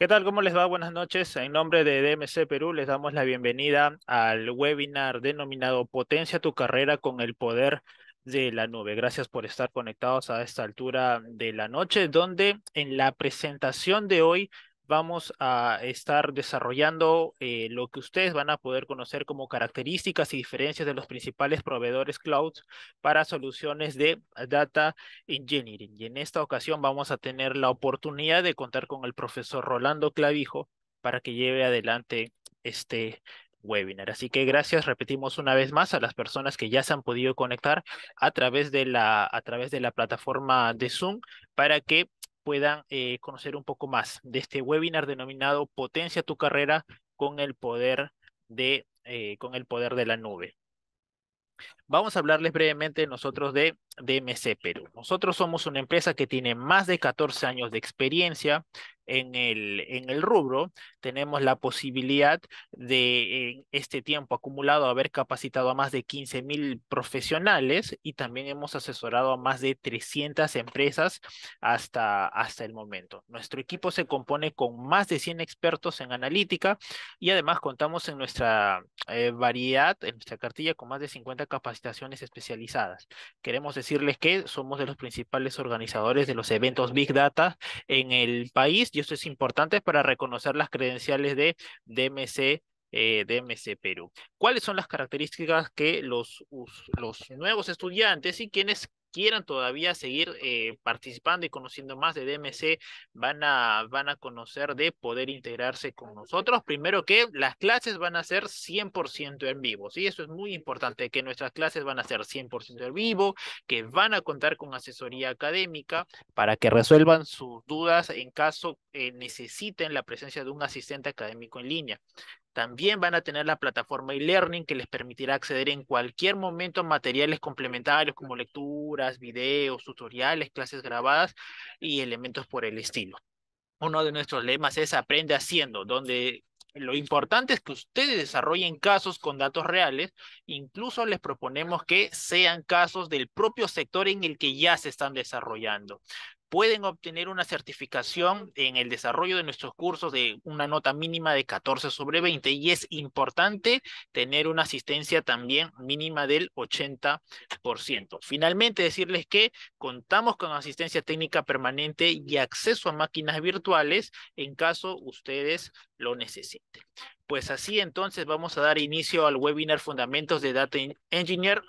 ¿Qué tal? ¿Cómo les va? Buenas noches. En nombre de DMC Perú les damos la bienvenida al webinar denominado Potencia tu carrera con el poder de la nube. Gracias por estar conectados a esta altura de la noche, donde en la presentación de hoy vamos a estar desarrollando eh, lo que ustedes van a poder conocer como características y diferencias de los principales proveedores cloud para soluciones de data engineering. Y en esta ocasión vamos a tener la oportunidad de contar con el profesor Rolando Clavijo para que lleve adelante este webinar. Así que gracias, repetimos una vez más a las personas que ya se han podido conectar a través de la, a través de la plataforma de Zoom para que puedan eh, conocer un poco más de este webinar denominado Potencia tu carrera con el poder de, eh, con el poder de la nube. Vamos a hablarles brevemente nosotros de DMC Perú. Nosotros somos una empresa que tiene más de 14 años de experiencia en el, en el rubro. Tenemos la posibilidad de, en este tiempo acumulado, haber capacitado a más de 15 mil profesionales y también hemos asesorado a más de 300 empresas hasta, hasta el momento. Nuestro equipo se compone con más de 100 expertos en analítica y además contamos en nuestra eh, variedad, en nuestra cartilla, con más de 50 capacidades especializadas. Queremos decirles que somos de los principales organizadores de los eventos Big Data en el país y esto es importante para reconocer las credenciales de DMC eh, DMC Perú. ¿Cuáles son las características que los, los nuevos estudiantes y quienes quieran todavía seguir eh, participando y conociendo más de DMC, van a, van a conocer de poder integrarse con nosotros. Primero que las clases van a ser 100% en vivo, ¿sí? Eso es muy importante, que nuestras clases van a ser 100% en vivo, que van a contar con asesoría académica para que resuelvan sus dudas en caso eh, necesiten la presencia de un asistente académico en línea. También van a tener la plataforma e-learning que les permitirá acceder en cualquier momento a materiales complementarios como lecturas, videos, tutoriales, clases grabadas y elementos por el estilo. Uno de nuestros lemas es aprende haciendo, donde lo importante es que ustedes desarrollen casos con datos reales. Incluso les proponemos que sean casos del propio sector en el que ya se están desarrollando pueden obtener una certificación en el desarrollo de nuestros cursos de una nota mínima de 14 sobre 20 y es importante tener una asistencia también mínima del 80%. Finalmente, decirles que contamos con asistencia técnica permanente y acceso a máquinas virtuales en caso ustedes lo necesiten. Pues así entonces vamos a dar inicio al webinar Fundamentos de Data Engineer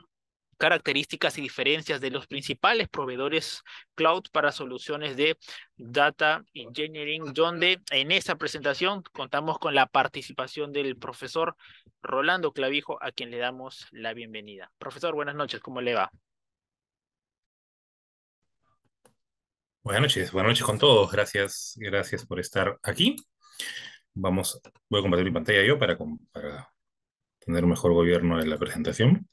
características y diferencias de los principales proveedores cloud para soluciones de data engineering, donde en esta presentación contamos con la participación del profesor Rolando Clavijo, a quien le damos la bienvenida. Profesor, buenas noches, ¿cómo le va? Buenas noches, buenas noches con todos. Gracias, gracias por estar aquí. Vamos, voy a compartir mi pantalla yo para, para tener un mejor gobierno en la presentación.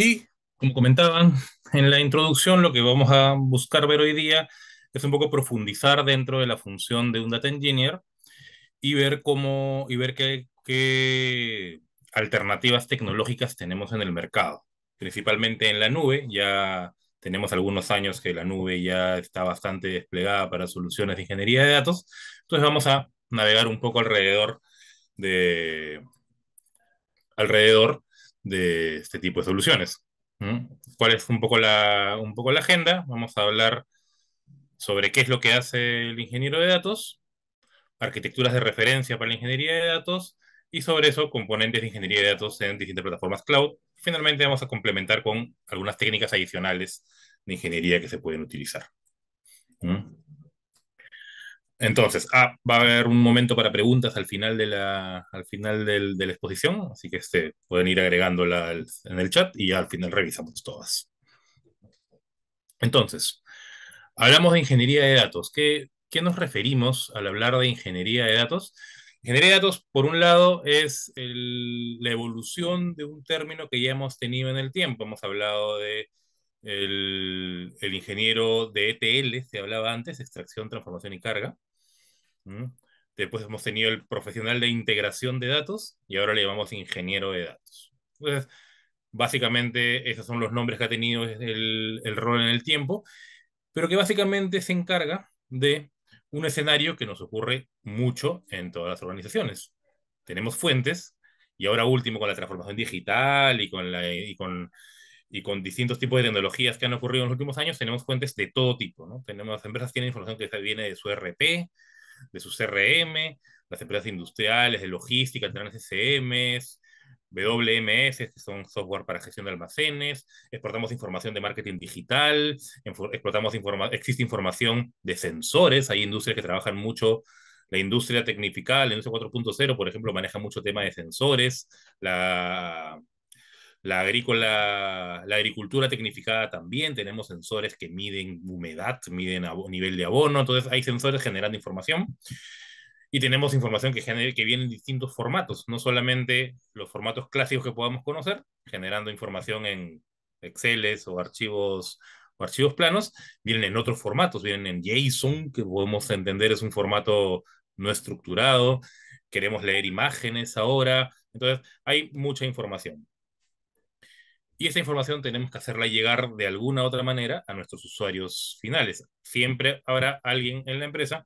Y, como comentaban en la introducción, lo que vamos a buscar ver hoy día es un poco profundizar dentro de la función de un data engineer y ver cómo y ver qué, qué alternativas tecnológicas tenemos en el mercado, principalmente en la nube, ya tenemos algunos años que la nube ya está bastante desplegada para soluciones de ingeniería de datos. Entonces vamos a navegar un poco alrededor de alrededor de este tipo de soluciones. ¿Cuál es un poco, la, un poco la agenda? Vamos a hablar sobre qué es lo que hace el ingeniero de datos, arquitecturas de referencia para la ingeniería de datos y sobre eso componentes de ingeniería de datos en distintas plataformas cloud. Finalmente vamos a complementar con algunas técnicas adicionales de ingeniería que se pueden utilizar. Entonces, ah, va a haber un momento para preguntas al final de la, al final de la exposición, así que este, pueden ir agregándola en el chat y al final revisamos todas. Entonces, hablamos de ingeniería de datos. ¿Qué, qué nos referimos al hablar de ingeniería de datos? Ingeniería de datos, por un lado, es la evolución de un término que ya hemos tenido en el tiempo. Hemos hablado de el, ingeniero de ETL, se hablaba antes, extracción, transformación y carga. Después hemos tenido el profesional de integración de datos y ahora le llamamos ingeniero de datos. Entonces, básicamente esos son los nombres que ha tenido el, rol en el tiempo, pero que básicamente se encarga de un escenario que nos ocurre mucho en todas las organizaciones. Tenemos fuentes y ahora último con la transformación digital y con, y con, distintos tipos de tecnologías que han ocurrido en los últimos años, tenemos fuentes de todo tipo. ¿no? Tenemos empresas que tienen información que viene de su e RP, de sus CRM, las empresas industriales, de logística, tendrán SCMs, WMS, que son software para gestión de almacenes, exportamos información de marketing digital, exportamos informa existe información de sensores, hay industrias que trabajan mucho, la industria tecnificada, la industria 4.0, por ejemplo, maneja mucho tema de sensores, la, la, agrícola, la agricultura tecnificada también, tenemos sensores que miden humedad, miden nivel de abono, entonces hay sensores generando información y tenemos información que, que viene en distintos formatos, no solamente los formatos clásicos que podamos conocer, generando información en Excel o archivos o archivos planos, vienen en otros formatos, vienen en JSON, que podemos entender es un formato no estructurado, queremos leer imágenes ahora, entonces hay mucha información. Y esa información tenemos que hacerla llegar de alguna u otra manera a nuestros usuarios finales. Siempre habrá alguien en la empresa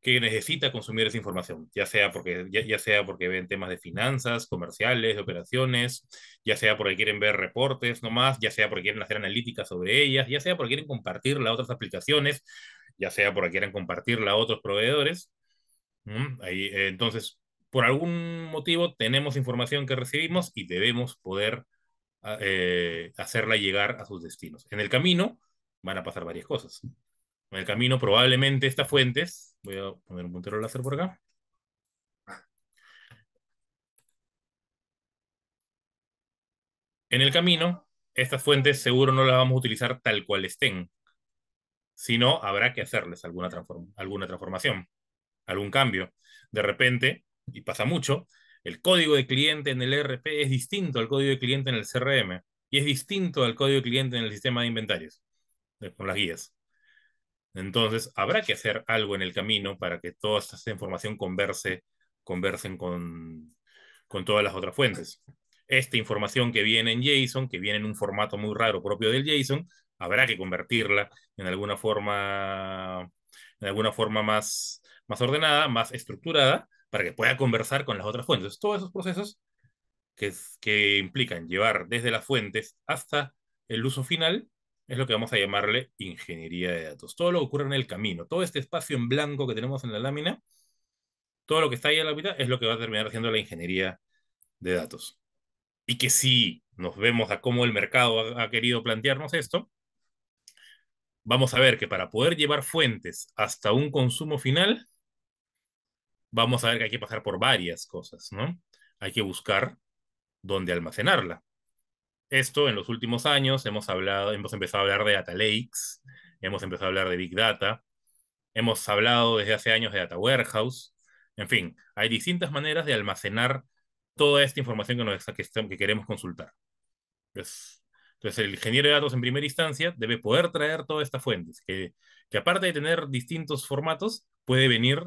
que necesita consumir esa información, ya sea porque, ya, sea porque ven temas de finanzas, comerciales, operaciones, ya sea porque quieren ver reportes nomás, ya sea porque quieren hacer analíticas sobre ellas, ya sea porque quieren compartirla a otras aplicaciones, ya sea porque quieran compartirla a otros proveedores. Eh, entonces, por algún motivo tenemos información que recibimos y debemos poder eh, hacerla llegar a sus destinos. En el camino van a pasar varias cosas. En el camino probablemente estas fuentes, voy a poner un puntero láser por acá. En el camino, estas fuentes seguro no las vamos a utilizar tal cual estén, sino habrá que hacerles alguna transformación, algún cambio. De repente, y pasa mucho, el código de cliente en el ERP es distinto al código de cliente en el CRM y es distinto al código de cliente en el sistema de inventarios, con las guías. Entonces, habrá que hacer algo en el camino para que toda esta información converse, conversen con, todas las otras fuentes. Esta información que viene en JSON, que viene en un formato muy raro propio del JSON, habrá que convertirla en alguna forma, en alguna forma más, más ordenada, más estructurada, para que pueda conversar con las otras fuentes. Todos esos procesos que, implican llevar desde las fuentes hasta el uso final es lo que vamos a llamarle ingeniería de datos. Todo lo que ocurre en el camino, todo este espacio en blanco que tenemos en la lámina, todo lo que está ahí a la mitad es lo que va a terminar haciendo la ingeniería de datos. Y que si nos vemos a cómo el mercado ha querido plantearnos esto, vamos a ver que para poder llevar fuentes hasta un consumo final, vamos a ver que hay que pasar por varias cosas, ¿no? Hay que buscar dónde almacenarla. Esto en los últimos años hemos hablado, hemos empezado a hablar de data lakes, hemos empezado a hablar de big data, hemos hablado desde hace años de data warehouse, en fin, hay distintas maneras de almacenar toda esta información que, que, queremos consultar. Entonces, el ingeniero de datos en primera instancia debe poder traer todas estas fuentes, que, que aparte de tener distintos formatos, puede venir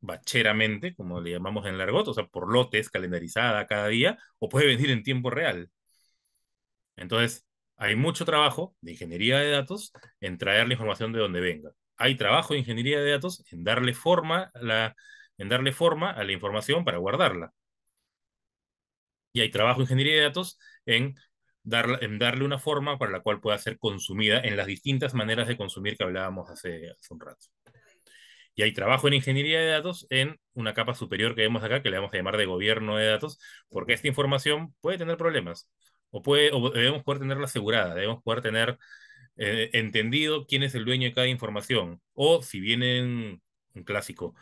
bacheramente, como le llamamos en Largot, o sea, por lotes, calendarizada cada día, o puede venir en tiempo real. Entonces, hay mucho trabajo de ingeniería de datos en traer la información de donde venga. Hay trabajo de ingeniería de datos en darle forma a la, en darle forma a la información para guardarla. Y hay trabajo de ingeniería de datos en, en darle una forma para la cual pueda ser consumida en las distintas maneras de consumir que hablábamos hace un rato. Y hay trabajo en ingeniería de datos en una capa superior que vemos acá, que le vamos a llamar de gobierno de datos, porque esta información puede tener problemas o, puede, debemos poder tenerla asegurada, debemos poder tener eh, entendido quién es el dueño de cada información. O si vienen, un clásico,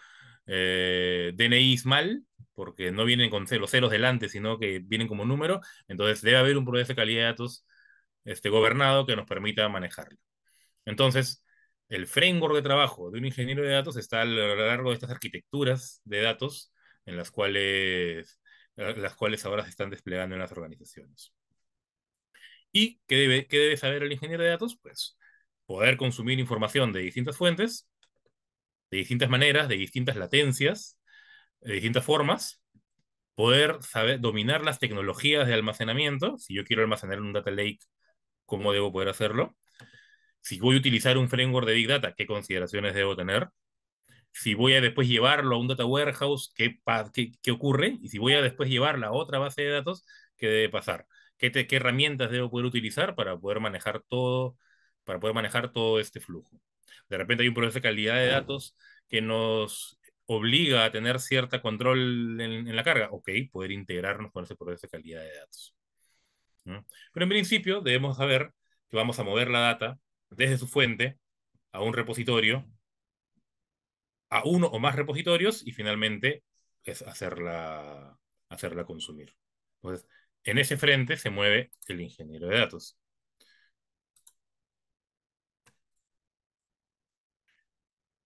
eh, DNIs mal, porque no vienen con los ceros delante, sino que vienen como número, entonces debe haber un proceso de calidad de datos este, gobernado que nos permita manejarlo. Entonces, el framework de trabajo de un ingeniero de datos está a lo largo de estas arquitecturas de datos en las cuales, las cuales ahora se están desplegando en las organizaciones. ¿Y qué debe, qué debe saber el ingeniero de datos? Pues poder consumir información de distintas fuentes, de distintas maneras, de distintas latencias, de distintas formas, poder saber, dominar las tecnologías de almacenamiento, si yo quiero almacenar un data lake, ¿cómo debo poder hacerlo? si voy a utilizar un framework de Big Data, ¿qué consideraciones debo tener? Si voy a después llevarlo a un data warehouse, ¿qué, qué, ocurre? Y si voy a después llevarla a otra base de datos, ¿qué debe pasar? ¿Qué, ¿Qué, herramientas debo poder utilizar para poder manejar todo, para poder manejar todo este flujo? De repente hay un proceso de calidad de datos que nos obliga a tener cierto control en, la carga. Ok, poder integrarnos con ese proceso de calidad de datos. Pero en principio debemos saber que vamos a mover la data desde su fuente a un repositorio, a uno o más repositorios y finalmente pues, hacerla, hacerla consumir. Entonces, en ese frente se mueve el ingeniero de datos.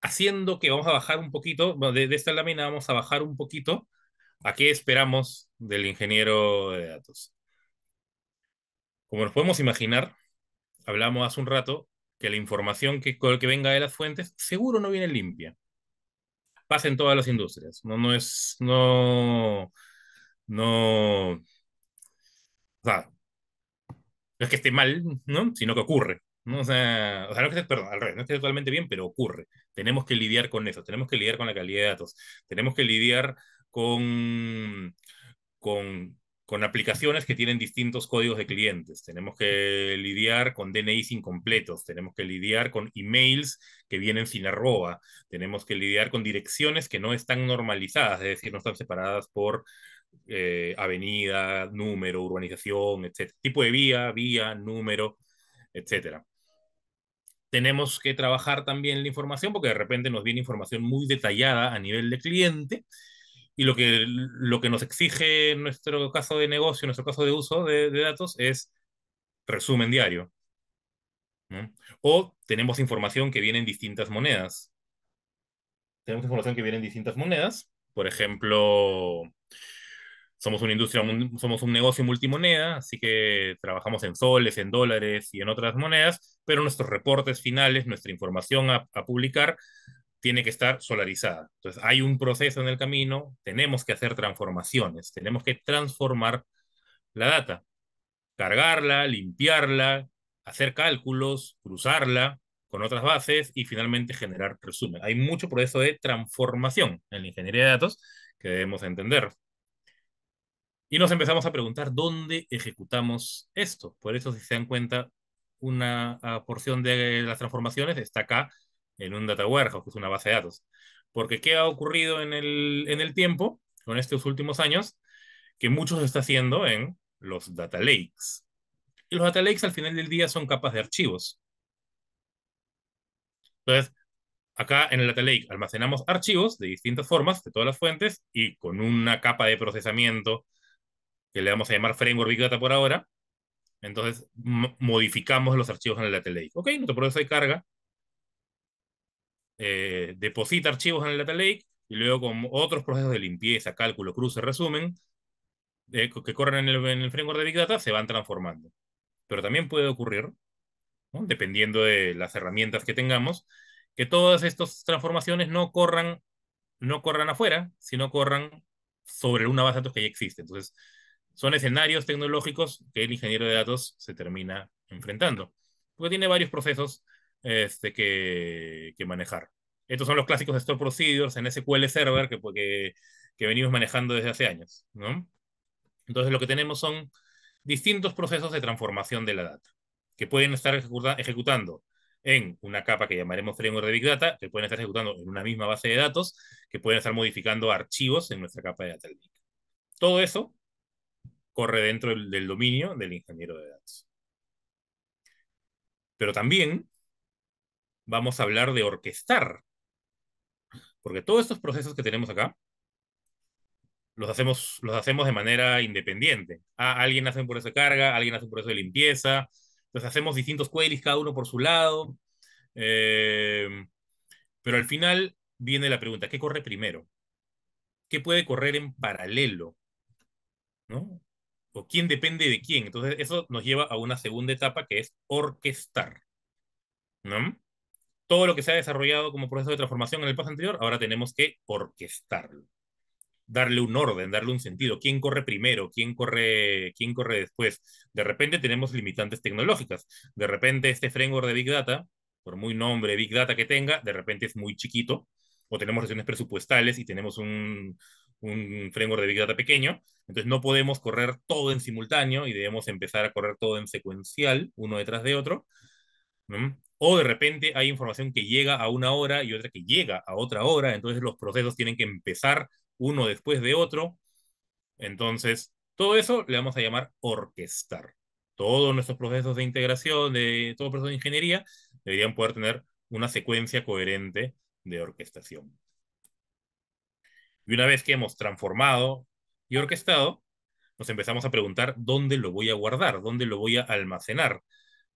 Haciendo que vamos a bajar un poquito, de, de esta lámina vamos a bajar un poquito a qué esperamos del ingeniero de datos. Como nos podemos imaginar, hablamos hace un rato que la información que, que venga de las fuentes seguro no viene limpia. Pasa en todas las industrias. No, no es, no, no, es que esté mal, ¿no? Sino que ocurre. ¿no? O sea, no es que esté, perdón, al revés, no esté totalmente bien, pero ocurre. Tenemos que lidiar con eso, tenemos que lidiar con la calidad de datos, tenemos que lidiar con, con con aplicaciones que tienen distintos códigos de clientes. Tenemos que lidiar con DNIs incompletos, tenemos que lidiar con emails que vienen sin arroba, tenemos que lidiar con direcciones que no están normalizadas, es decir, no están separadas por eh, avenida, número, urbanización, etc. Tipo de vía, vía, número, etc. Tenemos que trabajar también la información porque de repente nos viene información muy detallada a nivel de cliente y lo que, lo que nos exige nuestro caso de negocio, nuestro caso de uso de, datos, es resumen diario. O tenemos información que viene en distintas monedas. Tenemos información que viene en distintas monedas. Por ejemplo, somos una industria, un, somos un negocio multimoneda, así que trabajamos en soles, en dólares y en otras monedas, pero nuestros reportes finales, nuestra información a publicar, tiene que estar solarizada. Entonces, hay un proceso en el camino, tenemos que hacer transformaciones, tenemos que transformar la data, cargarla, limpiarla, hacer cálculos, cruzarla con otras bases y finalmente generar resumen. Hay mucho proceso de transformación en la ingeniería de datos que debemos entender. Y nos empezamos a preguntar dónde ejecutamos esto. Por eso, si se dan cuenta, una ah, porción de las transformaciones está acá en un data warehouse, que es una base de datos. Porque ¿qué ha ocurrido en el, en el tiempo, con estos últimos años? Que mucho se está haciendo en los data lakes. Y los data lakes al final del día son capas de archivos. Entonces, acá en el data lake almacenamos archivos de distintas formas, de todas las fuentes, y con una capa de procesamiento que le vamos a llamar framework Big Data por ahora. Entonces, modificamos los archivos en el data lake. Ok, nuestro proceso de carga eh, deposita archivos en el Data Lake y luego con otros procesos de limpieza, cálculo, cruce, resumen, eh, que corren en el, framework de Big Data, se van transformando. Pero también puede ocurrir, dependiendo de las herramientas que tengamos, que todas estas transformaciones no corran, no corran afuera, sino corran sobre una base de datos que ya existe. Entonces, son escenarios tecnológicos que el ingeniero de datos se termina enfrentando. Porque tiene varios procesos este, que, manejar. Estos son los clásicos de Store Procedures en SQL Server que, venimos manejando desde hace años. ¿no? Entonces lo que tenemos son distintos procesos de transformación de la data que pueden estar ejecutando en una capa que llamaremos framework de Big Data, que pueden estar ejecutando en una misma base de datos, que pueden estar modificando archivos en nuestra capa de Data Todo eso corre dentro del dominio del ingeniero de datos. Pero también vamos a hablar de orquestar. Porque todos estos procesos que tenemos acá los hacemos, los hacemos de manera independiente. Ah, alguien hace un proceso de carga, alguien hace un proceso de limpieza, entonces hacemos distintos queries, cada uno por su lado. Em, pero al final viene la pregunta, ¿qué corre primero? ¿Qué puede correr en paralelo? ¿No? ¿O quién depende de quién? Entonces eso nos lleva a una segunda etapa que es orquestar. ¿No? todo lo que se ha desarrollado como proceso de transformación en el paso anterior, ahora tenemos que orquestarlo, darle un orden, darle un sentido, quién corre primero, quién corre, quién corre después. De repente tenemos limitantes tecnológicas, de repente este framework de Big Data, por muy nombre Big Data que tenga, de repente es muy chiquito, o tenemos restricciones presupuestales y tenemos un, un framework de Big Data pequeño, entonces no podemos correr todo en simultáneo y debemos empezar a correr todo en secuencial, uno detrás de otro. ¿no? ¿Mm? O de repente hay información que llega a una hora y otra que llega a otra hora, entonces los procesos tienen que empezar uno después de otro. Entonces, todo eso le vamos a llamar orquestar. Todos nuestros procesos de integración, de todo proceso de ingeniería, deberían poder tener una secuencia coherente de orquestación. Y una vez que hemos transformado y orquestado, nos empezamos a preguntar dónde lo voy a guardar, dónde lo voy a almacenar.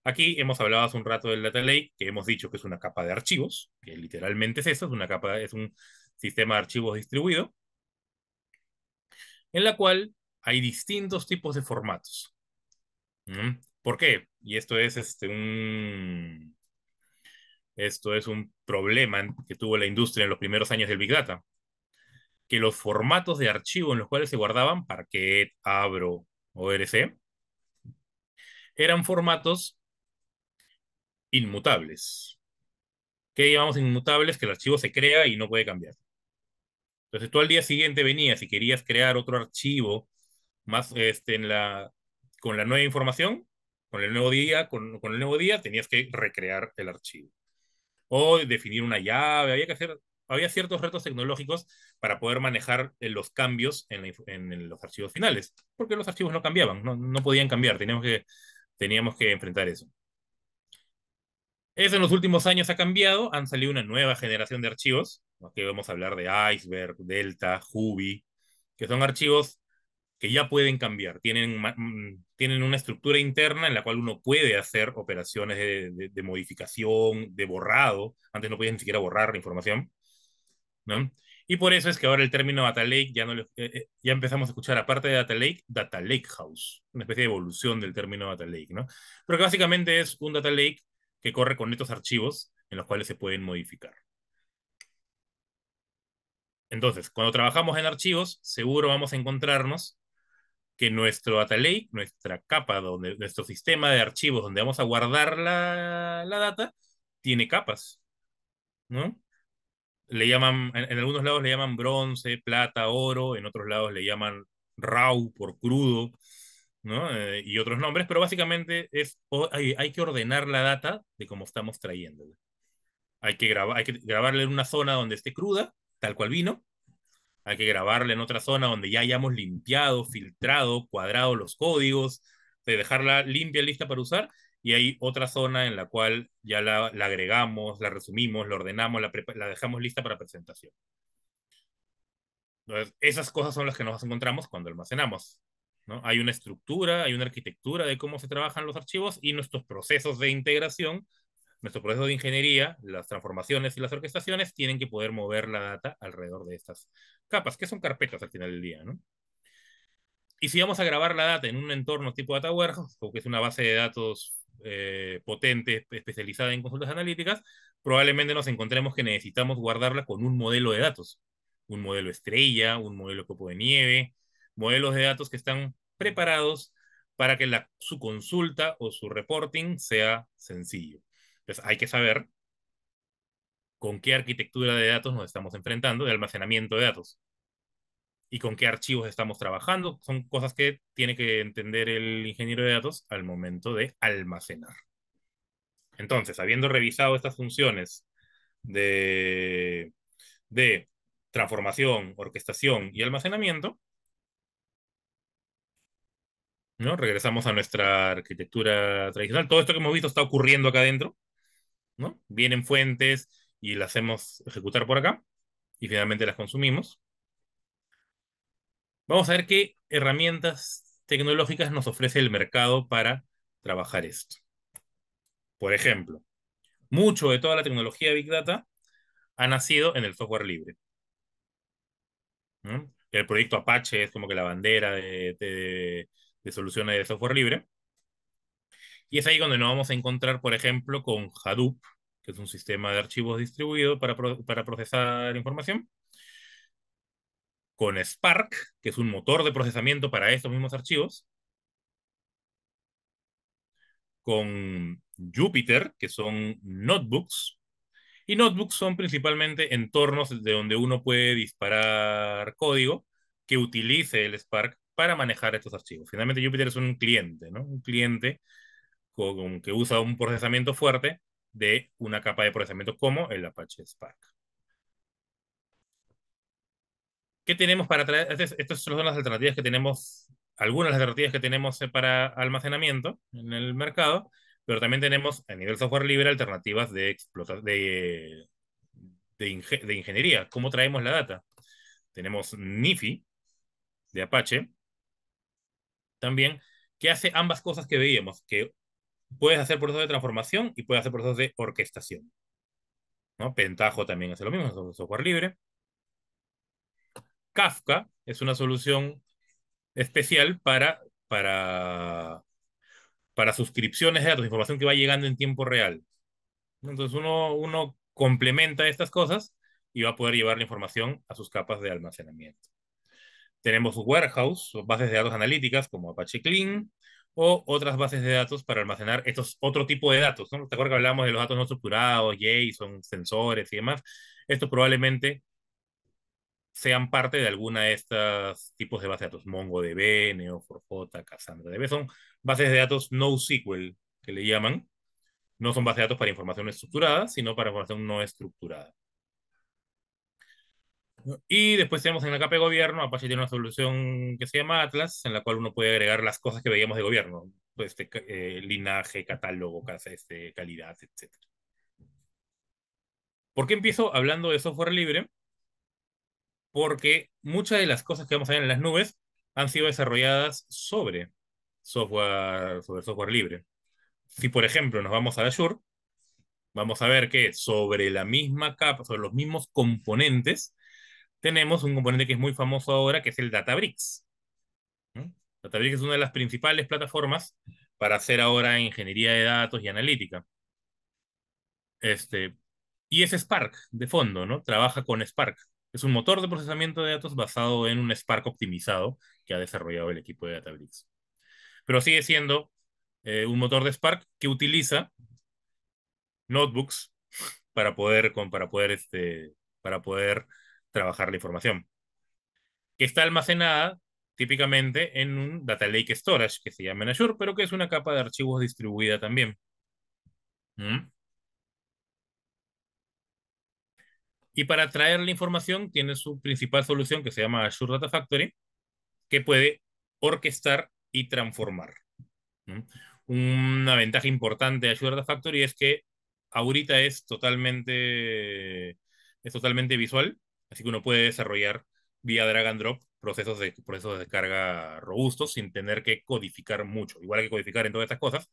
Aquí hemos hablado hace un rato del Data Lake, que hemos dicho que es una capa de archivos, que literalmente es eso, es una capa, es un sistema de archivos distribuido, en la cual hay distintos tipos de formatos. Mm, ¿Por qué? Y esto es este, un, esto es un problema que tuvo la industria en los primeros años del Big Data, que los formatos de archivo en los cuales se guardaban Parquet, Abro, ORC, eran formatos inmutables. ¿Qué llamamos inmutables? Que el archivo se crea y no puede cambiar. Entonces tú al día siguiente venías y querías crear otro archivo más este, con la nueva información, con el nuevo día, con, el nuevo día tenías que recrear el archivo. O definir una llave, había que hacer, había ciertos retos tecnológicos para poder manejar eh, los cambios en, los archivos finales, porque los archivos no cambiaban, no, podían cambiar, teníamos que, teníamos que enfrentar eso. Eso en los últimos años ha cambiado, han salido una nueva generación de archivos, aquí vamos a hablar de Iceberg, Delta, Hubi, que son archivos que ya pueden cambiar, tienen, mm, tienen una estructura interna en la cual uno puede hacer operaciones de, modificación, de borrado, antes no podías ni siquiera borrar la información, Y por eso es que ahora el término Data Lake ya, no eh, eh, ya empezamos a escuchar, aparte de Data Lake, Data Lake House, una especie de evolución del término Data Lake, ¿no? Pero que básicamente es un Data Lake que corre con estos archivos en los cuales se pueden modificar. Entonces, cuando trabajamos en archivos, seguro vamos a encontrarnos que nuestro data lake, nuestra capa, donde, nuestro sistema de archivos donde vamos a guardar la, data, tiene capas. ¿no? Le llaman, en, algunos lados le llaman bronce, plata, oro, en otros lados le llaman raw por crudo, eh, y otros nombres, pero básicamente es, hay, que ordenar la data de cómo estamos trayéndola. Hay que, hay que grabarla en una zona donde esté cruda, tal cual vino. Hay que grabarla en otra zona donde ya hayamos limpiado, filtrado, cuadrado los códigos, de dejarla limpia, lista para usar. Y hay otra zona en la cual ya la, agregamos, la resumimos, la ordenamos, la, la dejamos lista para presentación. Entonces, esas cosas son las que nos encontramos cuando almacenamos. Hay una estructura, hay una arquitectura de cómo se trabajan los archivos y nuestros procesos de integración, nuestro proceso de ingeniería, las transformaciones y las orquestaciones tienen que poder mover la data alrededor de estas capas, que son carpetas al final del día, ¿no? Y si vamos a grabar la data en un entorno tipo Data Warehouse, que es una base de datos eh, potente, especializada en consultas analíticas, probablemente nos encontremos que necesitamos guardarla con un modelo de datos, un modelo estrella, un modelo copo de nieve, modelos de datos que están preparados para que la, su consulta o su reporting sea sencillo. Entonces, hay que saber con qué arquitectura de datos nos estamos enfrentando, de almacenamiento de datos, y con qué archivos estamos trabajando. Son cosas que tiene que entender el ingeniero de datos al momento de almacenar. Entonces, habiendo revisado estas funciones de transformación, orquestación y almacenamiento, Regresamos a nuestra arquitectura tradicional. Todo esto que hemos visto está ocurriendo acá adentro, ¿no? Vienen fuentes y las hacemos ejecutar por acá y finalmente las consumimos. Vamos a ver qué herramientas tecnológicas nos ofrece el mercado para trabajar esto. Por ejemplo, mucho de toda la tecnología Big Data ha nacido en el software libre. El proyecto Apache es como que la bandera de de soluciones de software libre. Y es ahí donde nos vamos a encontrar, por ejemplo, con Hadoop, que es un sistema de archivos distribuido para, procesar información. Con Spark, que es un motor de procesamiento para estos mismos archivos. Con Jupyter, que son notebooks. Y notebooks son principalmente entornos de donde uno puede disparar código que utilice el Spark para manejar estos archivos. Finalmente, Jupyter es un cliente, ¿no? Un cliente que usa un procesamiento fuerte de una capa de procesamiento como el Apache Spark. ¿Qué tenemos para traer? Este estas son las alternativas que tenemos, algunas de las alternativas que tenemos eh, para almacenamiento en el mercado, pero también tenemos a nivel software libre alternativas de, de, de ingeniería. ¿Cómo traemos la data? Tenemos NIFI de Apache, también, que hace ambas cosas que veíamos, que puedes hacer procesos de transformación y puedes hacer procesos de orquestación. ¿no? Pentajo también hace lo mismo, es un software libre. Kafka es una solución especial para, para, para suscripciones de datos, información que va llegando en tiempo real. Entonces uno, uno complementa estas cosas y va a poder llevar la información a sus capas de almacenamiento. Tenemos warehouse, o bases de datos analíticas como Apache Clean, o otras bases de datos para almacenar estos otro tipo de datos. ¿no? ¿Te acuerdas que hablamos de los datos no estructurados, JSON, sensores y demás? Estos probablemente sean parte de alguna de estos tipos de bases de datos, MongoDB, Neo4j, CassandraDB, son bases de datos NoSQL, que le llaman. No son bases de datos para información estructurada, sino para información no estructurada. Y después tenemos en la capa de gobierno, Apache tiene una solución que se llama Atlas, en la cual uno puede agregar las cosas que veíamos de gobierno, pues, este, eh, linaje, catálogo, casa, este, calidad, etc. ¿Por qué empiezo hablando de software libre? Porque muchas de las cosas que vamos a ver en las nubes han sido desarrolladas sobre software, sobre software libre. Si, por ejemplo, nos vamos a Azure, vamos a ver que sobre la misma capa, sobre los mismos componentes, tenemos un componente que es muy famoso ahora, que es el Databricks. Databricks es una de las principales plataformas para hacer ahora ingeniería de datos y analítica. Este, y es Spark de fondo, ¿no? Trabaja con Spark. Es un motor de procesamiento de datos basado en un Spark optimizado que ha desarrollado el equipo de Databricks. Pero sigue siendo eh, un motor de Spark que utiliza notebooks para poder, para poder, este, para poder trabajar la información, que está almacenada típicamente en un Data Lake Storage que se llama en Azure, pero que es una capa de archivos distribuida también. ¿Mm? Y para traer la información tiene su principal solución que se llama Azure Data Factory, que puede orquestar y transformar. ¿Mm? Una ventaja importante de Azure Data Factory es que ahorita es totalmente, es totalmente visual Así que uno puede desarrollar vía drag and drop procesos de, procesos de descarga robustos sin tener que codificar mucho. Igual hay que codificar en todas estas cosas,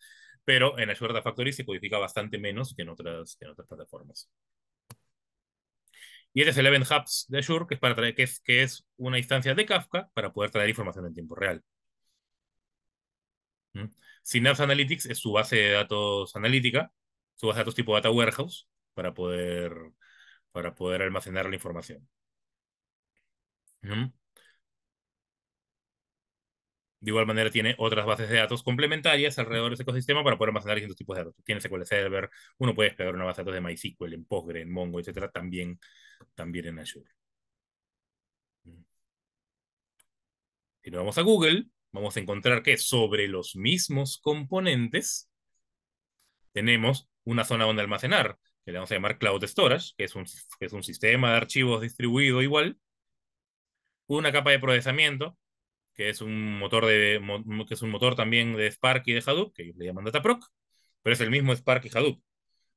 pero en Azure Data Factory se codifica bastante menos que en otras, en otras plataformas. Y este es el Event Hubs de Azure, que es, para traer, que, es, que es una instancia de Kafka para poder traer información en tiempo real. ¿Mm? Synapse Analytics es su base de datos analítica, su base de datos tipo Data Warehouse, para poder para poder almacenar la información. De igual manera tiene otras bases de datos complementarias alrededor de ese ecosistema para poder almacenar distintos tipos de datos. Tiene SQL Server, uno puede desplegar una base de datos de MySQL, en Postgre, en Mongo, etcétera, también, también en Azure. Si nos vamos a Google, vamos a encontrar que sobre los mismos componentes tenemos una zona donde almacenar que le vamos a llamar Cloud Storage, que es un, es un sistema de archivos distribuido igual, una capa de procesamiento, que es un motor, de, que es un motor también de Spark y de Hadoop, que le llaman Dataproc, pero es el mismo Spark y Hadoop,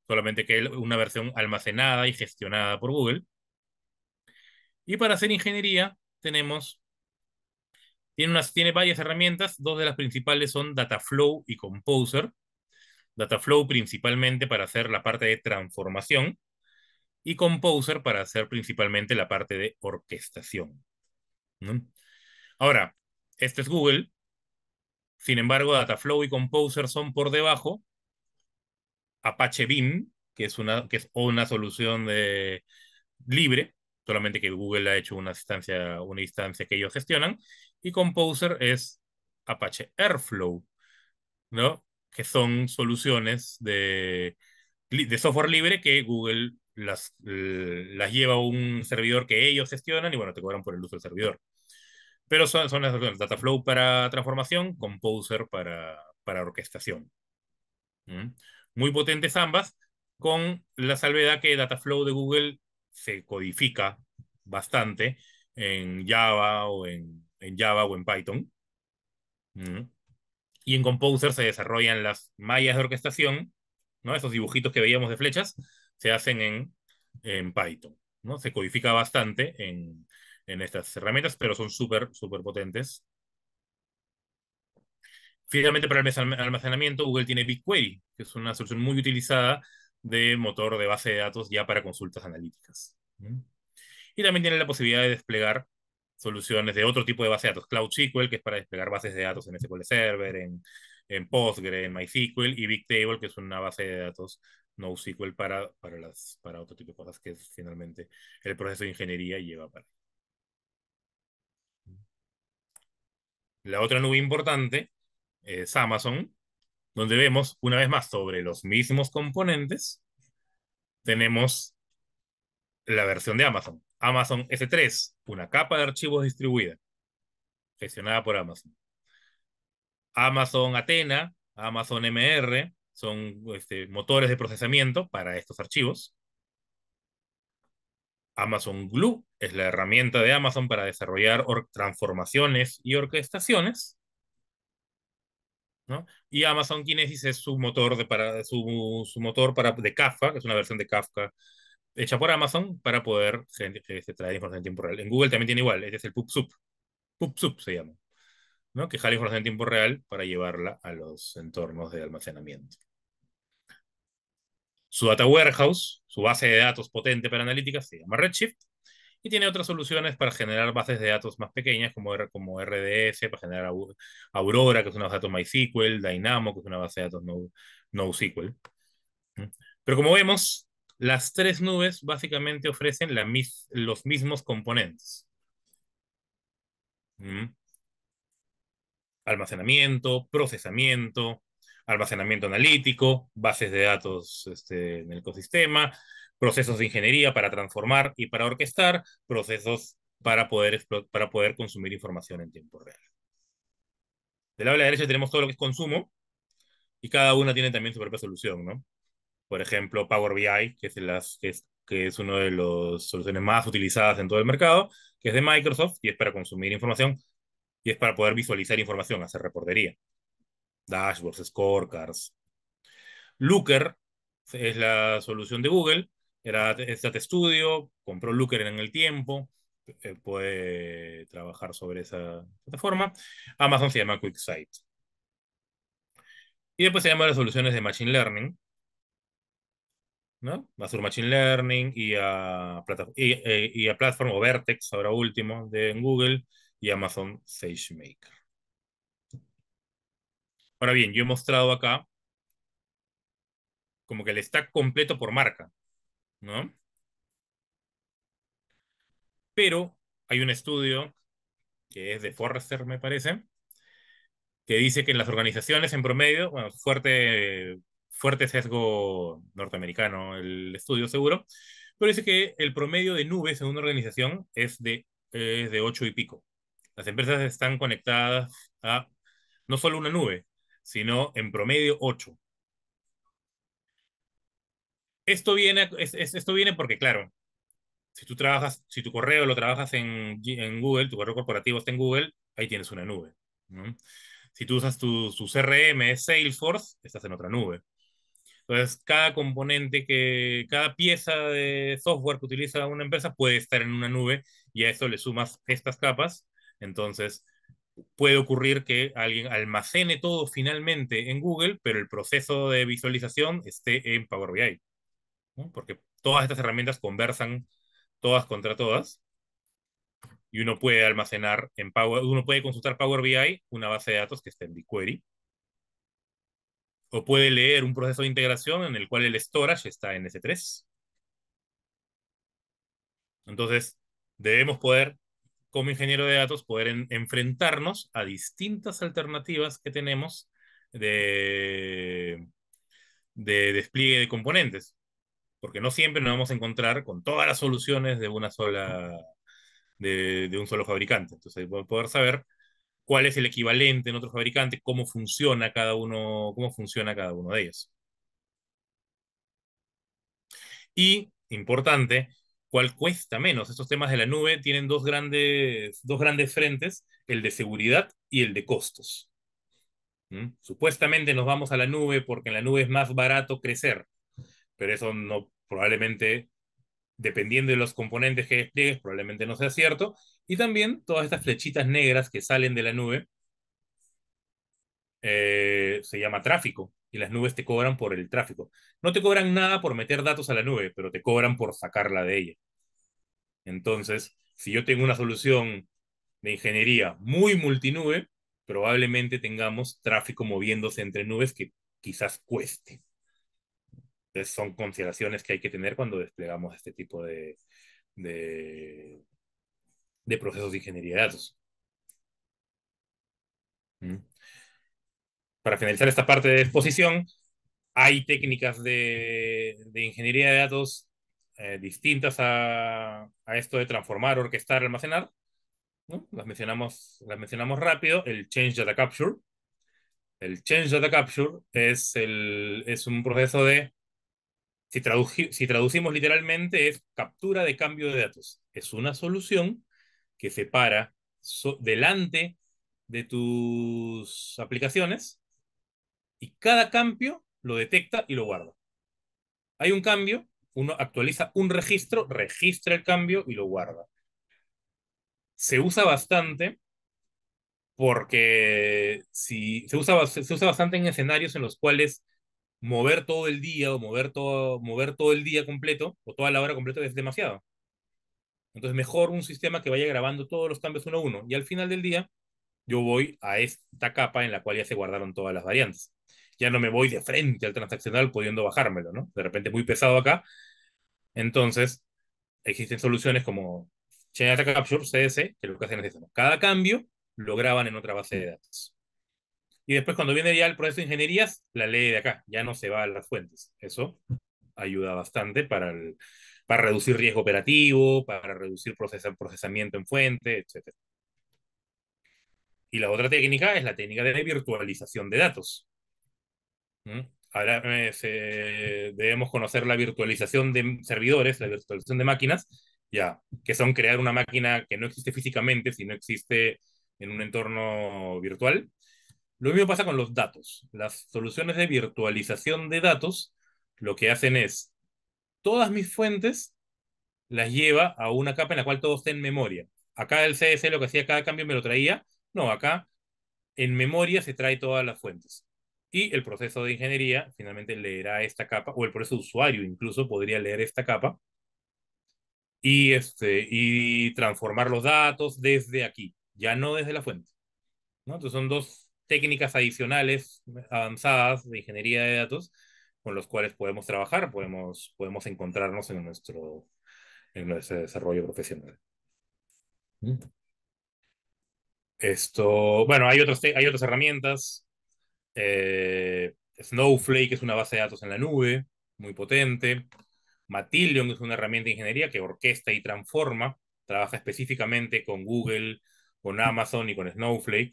solamente que una versión almacenada y gestionada por Google. Y para hacer ingeniería tenemos, tiene, unas, tiene varias herramientas, dos de las principales son Dataflow y Composer, Dataflow principalmente para hacer la parte de transformación y Composer para hacer principalmente la parte de orquestación. Ahora, este es Google. Sin embargo, Dataflow y Composer son por debajo. Apache Beam, que es una, que es una solución de, libre, solamente que Google ha hecho una instancia, una instancia que ellos gestionan. Y Composer es Apache Airflow, ¿no? que son soluciones de, software libre que Google las, las lleva a un servidor que ellos gestionan y bueno, te cobran por el uso del servidor. Pero son, las soluciones Dataflow para transformación, Composer para, para orquestación. ¿Mm? Muy potentes ambas, con la salvedad que Dataflow de Google se codifica bastante en Java o en, Java o en Python. ¿Mm? y en Composer se desarrollan las mallas de orquestación, ¿no? esos dibujitos que veíamos de flechas, se hacen en, en Python. ¿no? Se codifica bastante en, en estas herramientas, pero son súper, súper potentes. Finalmente, para el almacenamiento, Google tiene BigQuery, que es una solución muy utilizada de motor de base de datos ya para consultas analíticas. Y también tiene la posibilidad de desplegar soluciones de otro tipo de base de datos, Cloud SQL, que es para desplegar bases de datos en SQL Server, en, en Postgre, en MySQL, y Bigtable, que es una base de datos NoSQL para, para, las, para otro tipo de cosas que finalmente el proceso de ingeniería lleva para. La otra nube importante es Amazon, donde vemos una vez más sobre los mismos componentes, tenemos la versión de Amazon. Amazon S3, una capa de archivos distribuida, gestionada por Amazon. Amazon Athena, Amazon MR, son este, motores de procesamiento para estos archivos. Amazon Glue es la herramienta de Amazon para desarrollar transformaciones y orquestaciones. ¿no? Y Amazon Kinesis es su motor, de para, motor para, de Kafka, que es una versión de Kafka hecha por Amazon para poder eh, este, traer información en tiempo real. En Google también tiene igual, este es el PubSub. PubSub se llama. ¿no? Que jala información en tiempo real para llevarla a los entornos de almacenamiento. Su data warehouse, su base de datos potente para analítica, se llama Redshift. Y tiene otras soluciones para generar bases de datos más pequeñas, como, como RDS, para generar Aurora, que es una base de datos MySQL, Dynamo, que es una base de datos NoSQL. Pero como vemos, las tres nubes básicamente ofrecen los mismos componentes. Mm. Almacenamiento, procesamiento, almacenamiento analítico, bases de datos este, en el ecosistema, procesos de ingeniería para transformar y para orquestar, procesos para poder, para poder consumir información en tiempo real. Del lado de la derecha tenemos todo lo que es consumo y cada una tiene también su propia solución, ¿no? Por ejemplo, Power BI, que es, las, que es, una de las soluciones más utilizadas en todo el mercado, que es de Microsoft y es para consumir información y es para poder visualizar información, hacer reportería. Dashboards, scorecards. Looker es la solución de Google. Era Data Studio, compró Looker en el tiempo, eh, puede trabajar sobre esa plataforma. Amazon se llama QuickSight. Y después se llama las soluciones de Machine Learning, ¿no? Machine Learning y a, eh, y, a Platform Vertex, ahora último, de Google y Amazon SageMaker. Ahora bien, yo he mostrado acá como que el stack completo por marca, ¿no? Pero hay un estudio que es de Forrester, me parece, que dice que en las organizaciones en promedio, bueno, fuerte fuerte sesgo norteamericano el estudio seguro, pero dice que el promedio de nubes en una organización es de, es de 8 y pico. Las empresas están conectadas a no solo una nube, sino en promedio ocho. Esto viene, esto viene porque, claro, si tú trabajas, si tu correo lo trabajas en, Google, tu correo corporativo está en Google, ahí tienes una nube. Si tú usas tu, tu CRM, Salesforce, estás en otra nube. Entonces, cada componente que, cada pieza de software que utiliza una empresa puede estar en una nube y a eso le sumas estas capas. Entonces, puede ocurrir que alguien almacene todo finalmente en Google, pero el proceso de visualización esté en Power BI. Porque todas estas herramientas conversan todas contra todas y uno puede almacenar en Power, uno puede consultar Power BI, una base de datos que esté en BigQuery o puede leer un proceso de integración en el cual el storage está en S3. Entonces, debemos poder, como ingeniero de datos, poder enfrentarnos a distintas alternativas que tenemos de, de despliegue de componentes, porque no siempre nos vamos a encontrar con todas las soluciones de una sola de, un solo fabricante. Entonces, poder saber cuál es el equivalente en otros fabricantes, cómo funciona cada uno, cómo funciona cada uno de ellos. Y, importante, cuál cuesta menos. Estos temas de la nube tienen dos grandes, dos grandes frentes, el de seguridad y el de costos. ¿Mm? Supuestamente nos vamos a la nube porque en la nube es más barato crecer, pero eso no probablemente, dependiendo de los componentes que despliegues, probablemente no sea cierto. Y también todas estas flechitas negras que salen de la nube eh, se llama tráfico y las nubes te cobran por el tráfico. No te cobran nada por meter datos a la nube, pero te cobran por sacarla de ella. Entonces, si yo tengo una solución de ingeniería muy multinube, probablemente tengamos tráfico moviéndose entre nubes que quizás cueste. Entonces, son consideraciones que hay que tener cuando desplegamos este tipo de, de procesos de ingeniería de datos. Mm. Para finalizar esta parte de exposición, hay técnicas de, de ingeniería de datos eh, distintas a, a, esto de transformar, orquestar, almacenar. Las, mencionamos, las mencionamos rápido. El Change Data Capture. El Change Data Capture es, el, es un proceso de, si, si traducimos literalmente, es captura de cambio de datos. Es una solución que se para delante de tus aplicaciones y cada cambio lo detecta y lo guarda. Hay un cambio, uno actualiza un registro, registra el cambio y lo guarda. Se usa bastante porque si, se, usa, se usa bastante en escenarios en los cuales mover todo el día o mover todo, mover todo el día completo o toda la hora completa es demasiado. Entonces, mejor un sistema que vaya grabando todos los cambios uno a uno. Y al final del día, yo voy a esta capa en la cual ya se guardaron todas las variantes. Ya no me voy de frente al transaccional pudiendo bajármelo, ¿no? De repente muy pesado acá. Entonces, existen soluciones como Chain Data Capture, CS, que lo que hacen es Cada cambio lo graban en otra base de datos. Y después cuando viene ya el proceso de ingenierías, la ley de acá, ya no se va a las fuentes. Eso ayuda bastante para el, para reducir riesgo operativo, para reducir procesamiento en fuente, etc. Y la otra técnica es la técnica de virtualización de datos. Ahora eh, debemos conocer la virtualización de servidores, la virtualización de máquinas, ya, que son crear una máquina que no existe físicamente, sino existe en un entorno virtual. Lo mismo pasa con los datos. Las soluciones de virtualización de datos lo que hacen es todas mis fuentes las lleva a una capa en la cual todo esté en memoria. Acá el CSS lo que hacía cada cambio me lo traía. No, acá en memoria se trae todas las fuentes. Y el proceso de ingeniería finalmente leerá esta capa, o el proceso de usuario incluso podría leer esta capa y, este, y transformar los datos desde aquí, ya no desde la fuente. ¿no? Entonces son dos técnicas adicionales avanzadas de ingeniería de datos con los cuales podemos trabajar, podemos, podemos encontrarnos en nuestro, en nuestro desarrollo profesional. Mm. Esto, bueno, hay otras, hay otras herramientas. Eh, Snowflake es una base de datos en la nube, muy potente. Matillion es una herramienta de ingeniería que orquesta y transforma, trabaja específicamente con Google, con Amazon y con Snowflake.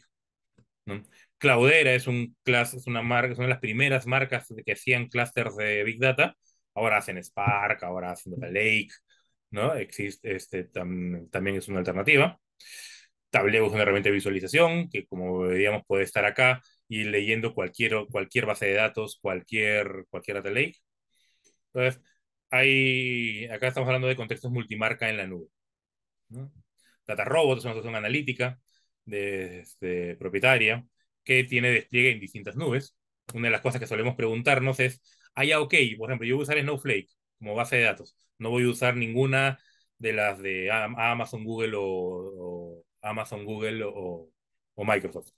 Cloudera es, un es una marca, las primeras marcas que hacían clusters de Big Data. Ahora hacen Spark, ahora hacen Data Lake, ¿no? Existe, este, también es una alternativa. Tableau es una herramienta de visualización que, como veíamos, puede estar acá y leyendo cualquier, cualquier base de datos, cualquier, cualquier Data Lake. Entonces, hay, acá estamos hablando de contextos multimarca en la nube. Data Robot es una solución analítica de, de, este, propietaria que tiene despliegue en distintas nubes. Una de las cosas que solemos preguntarnos es, ah, ya, ok, por ejemplo, yo voy a usar Snowflake como base de datos, no voy a usar ninguna de las de Amazon, Google o, Amazon, Google o, o Microsoft.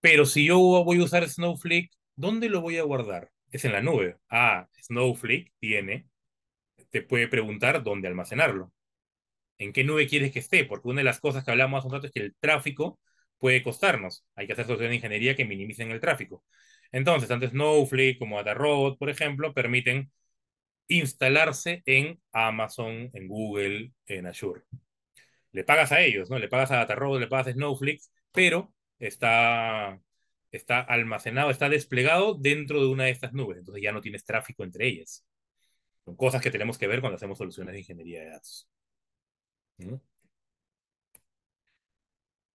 Pero si yo voy a usar Snowflake, ¿dónde lo voy a guardar? Es en la nube. Ah, Snowflake tiene, te puede preguntar dónde almacenarlo. ¿En qué nube quieres que esté? Porque una de las cosas que hablamos hace un rato es que el tráfico puede costarnos. Hay que hacer soluciones de ingeniería que minimicen el tráfico. Entonces, tanto Snowflake como DataRobot, por ejemplo, permiten instalarse en Amazon, en Google, en Azure. Le pagas a ellos, ¿no? Le pagas a DataRobot, le pagas a Snowflake, pero está, está almacenado, está desplegado dentro de una de estas nubes. Entonces ya no tienes tráfico entre ellas. Son cosas que tenemos que ver cuando hacemos soluciones de ingeniería de datos. ¿Mm?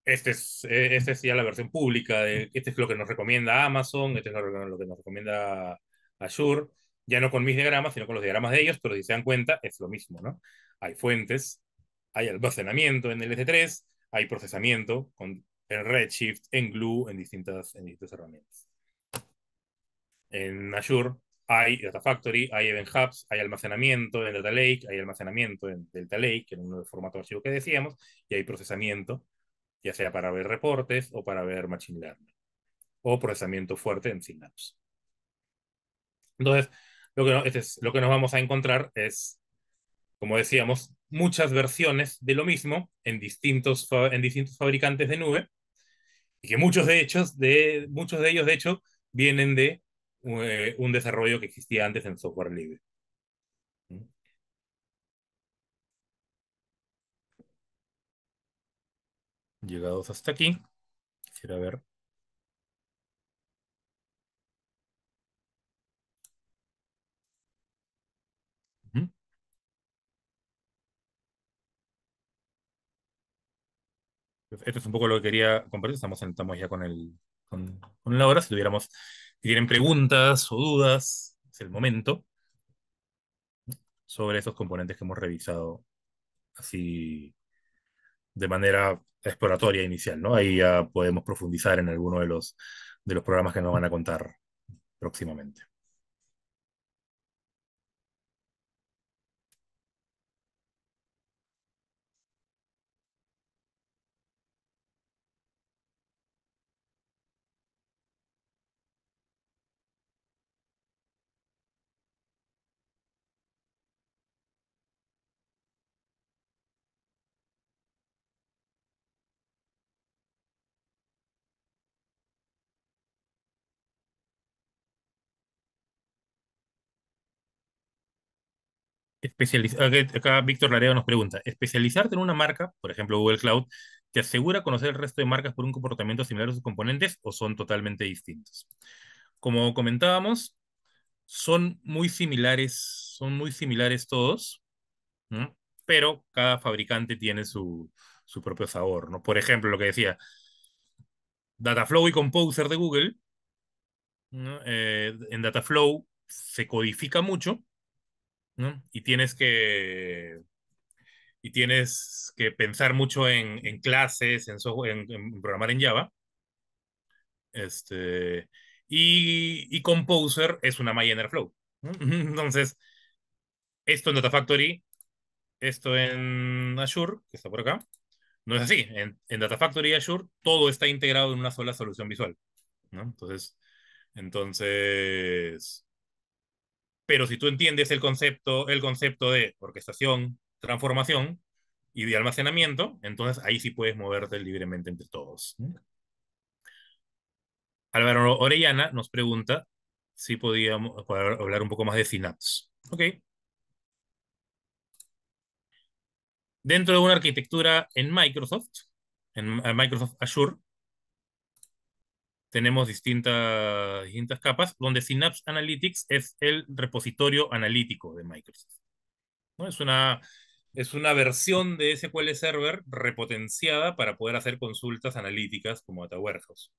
este es, esta es ya la versión pública, de, este es lo que nos recomienda Amazon, este es lo, que nos recomienda Azure, ya no con mis diagramas, sino con los diagramas de ellos, pero si se dan cuenta, es lo mismo, ¿no? Hay fuentes, hay almacenamiento en el S3, hay procesamiento con, en Redshift, en Glue, en distintas, en distintas herramientas. En Azure hay Data Factory, hay Event Hubs, hay almacenamiento en Data Lake, hay almacenamiento en Delta Lake, en uno de formato archivo que decíamos, y hay procesamiento ya sea para ver reportes o para ver machine learning o procesamiento fuerte en Synapse. Entonces, lo que, este es, lo que nos vamos a encontrar es, como decíamos, muchas versiones de lo mismo en distintos, en distintos fabricantes de nube y que muchos de, de, muchos de ellos, de hecho, vienen de eh, un desarrollo que existía antes en software libre. Llegados hasta aquí, quisiera ver. Pues esto es un poco lo que quería compartir. Estamos, ya con, el, la hora. Si tuviéramos, si tienen preguntas o dudas, es el momento sobre esos componentes que hemos revisado así de manera exploratoria inicial, ¿no? Ahí ya podemos profundizar en alguno de los, de los programas que nos van a contar próximamente. acá Víctor Lareo nos pregunta, especializarte en una marca, por ejemplo Google Cloud, ¿te asegura conocer el resto de marcas por un comportamiento similar a sus componentes o son totalmente distintos? Como comentábamos, son muy similares, son muy similares todos, pero cada fabricante tiene su, su propio sabor, ¿no? Por ejemplo, lo que decía, Dataflow y Composer de Google, eh, en Dataflow se codifica mucho, y tienes que y tienes que pensar mucho en, clases, en, software, en, programar en Java. Este, y, Composer es una MyEnderflow. ¿no? Entonces, esto en Data Factory, esto en Azure, que está por acá, no es así. En, en Data Factory y Azure todo está integrado en una sola solución visual. Entonces, entonces, pero si tú entiendes el concepto, el concepto de orquestación, transformación y de almacenamiento, entonces ahí sí puedes moverte libremente entre todos. Álvaro Orellana nos pregunta si podíamos hablar un poco más de Synapse. Ok. Dentro de una arquitectura en Microsoft, en Microsoft Azure, tenemos distintas, distintas capas, donde Synapse Analytics es el repositorio analítico de Microsoft. ¿no? Es, una, es una versión de SQL Server repotenciada para poder hacer consultas analíticas como Data Warehouse.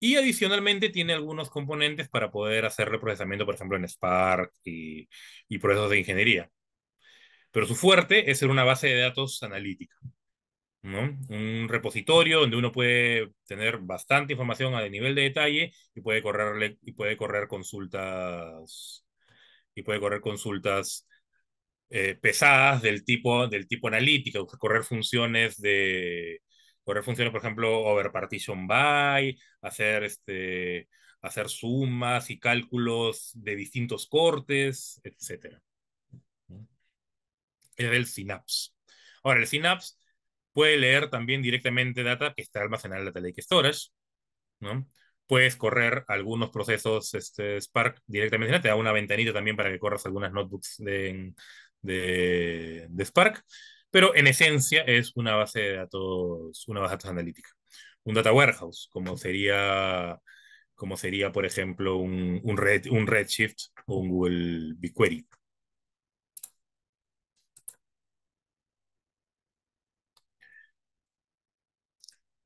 Y adicionalmente tiene algunos componentes para poder hacer reprocesamiento, por ejemplo, en Spark y, y procesos de ingeniería. Pero su fuerte es ser una base de datos analítica. Un repositorio donde uno puede tener bastante información a nivel de detalle y puede correrle y puede correr consultas y puede correr consultas eh, pesadas del tipo del tipo analítico, correr funciones de correr funciones, por ejemplo, over partition by, hacer este hacer sumas y cálculos de distintos cortes, etcétera. Es el Synapse. Ahora, el Synapse Puede leer también directamente data que está almacenada en la Lake Storage, ¿no? Puedes correr algunos procesos este, Spark directamente, te da una ventanita también para que corras algunas notebooks de, Spark, pero en esencia es una base de datos, una base datos analítica. Un data warehouse, como sería como sería, por ejemplo, un, red, un Redshift o un Google BigQuery.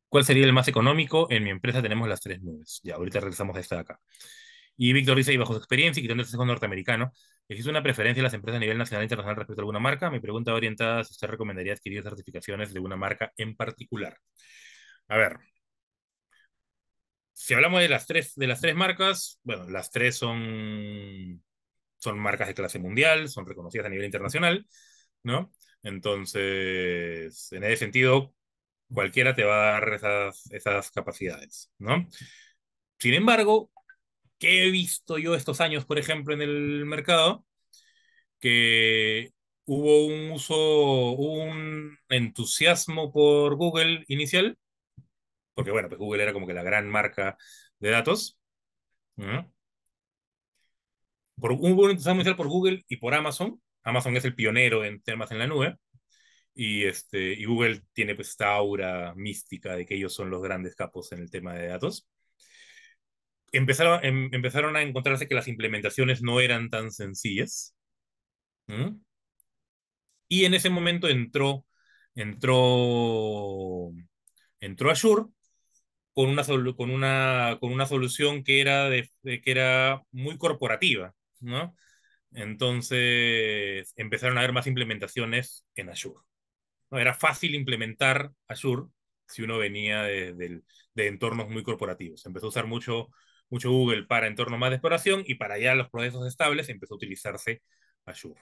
¿Cuál sería el más económico? En mi empresa tenemos las tres nubes. Ya, ahorita regresamos a esta de acá. Y Víctor dice, y bajo su experiencia y quitando el sesgo norteamericano, ¿existe una preferencia de las empresas a nivel nacional e internacional respecto a alguna marca? Mi pregunta orientada si usted recomendaría adquirir certificaciones de una marca en particular. A ver, si hablamos de las tres, de las tres marcas, bueno, las tres son, son marcas de clase mundial, son reconocidas a nivel internacional, ¿no? Entonces, en ese sentido, Cualquiera te va a dar esas, capacidades, ¿no? Sin embargo, ¿qué he visto yo estos años, por ejemplo, en el mercado? Que hubo un uso, un entusiasmo por Google inicial, porque bueno, pues Google era como que la gran marca de datos. Por, hubo un entusiasmo inicial por Google y por Amazon. Amazon es el pionero en temas en la nube. Y, este, y Google tiene pues, esta aura mística de que ellos son los grandes capos en el tema de datos. Empezaron, em, a encontrarse que las implementaciones no eran tan sencillas. Y en ese momento entró, entró, entró Azure con una, con una, con una solución que era, que era muy corporativa, Entonces empezaron a haber más implementaciones en Azure. ¿no? Era fácil implementar Azure si uno venía de, entornos muy corporativos. Empezó a usar mucho, mucho Google para entornos más de exploración y para ya los procesos estables empezó a utilizarse Azure.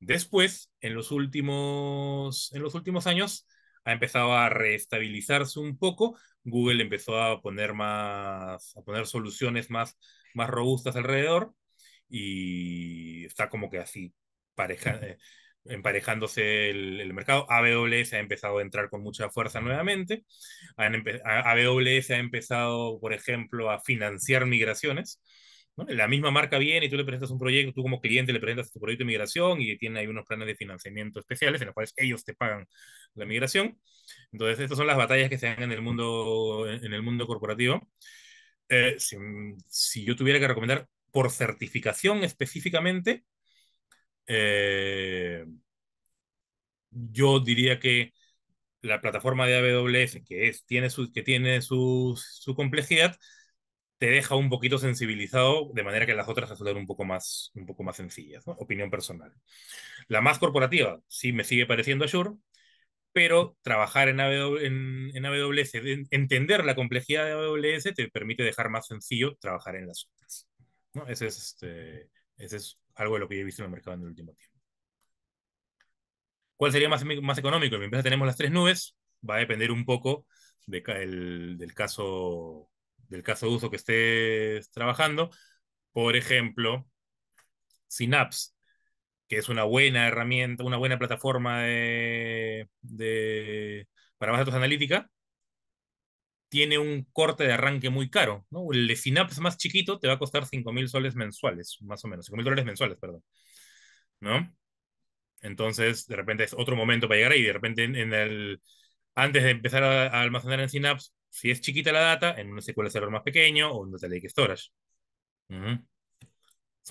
Después, en los últimos, en los últimos años, ha empezado a reestabilizarse un poco. Google empezó a poner más, a poner soluciones más, más robustas alrededor y está como que así pareja, emparejándose el, mercado. AWS ha empezado a entrar con mucha fuerza nuevamente. AWS ha empezado, por ejemplo, a financiar migraciones. La misma marca viene y tú le presentas un proyecto, tú como cliente le presentas tu proyecto de migración y tiene ahí unos planes de financiamiento especiales en los cuales ellos te pagan la migración. Entonces, estas son las batallas que se dan en el mundo, en el mundo corporativo. Eh, si yo tuviera que recomendar por certificación específicamente, eh, yo diría que la plataforma de AWS, que, es, tiene, su, que tiene su, complejidad, te deja un poquito sensibilizado, de manera que las otras resultan un poco más, un poco más sencillas, opinión personal. La más corporativa, sí me sigue pareciendo Azure, pero trabajar en, en, AWS, entender la complejidad de AWS, te permite dejar más sencillo trabajar en las otras. ¿no? Ese es, este, ese es algo de lo que yo he visto en el mercado en el último tiempo. ¿Cuál sería más, más económico? En mi empresa tenemos las tres nubes, va a depender un poco de, del, caso, del caso de uso que estés trabajando. Por ejemplo, Synapse, que es una buena herramienta, una buena plataforma de, de para más datos analítica, tiene un corte de arranque muy caro. ¿no? El de Synapse más chiquito te va a costar 5.000 soles mensuales, más o menos, 5.000 dólares mensuales, perdón. ¿No? Entonces, de repente es otro momento para llegar ahí. De repente, en, el, antes de empezar a, almacenar en Synapse, si es chiquita la data, en un SQL Server más pequeño o en Data Lake Storage.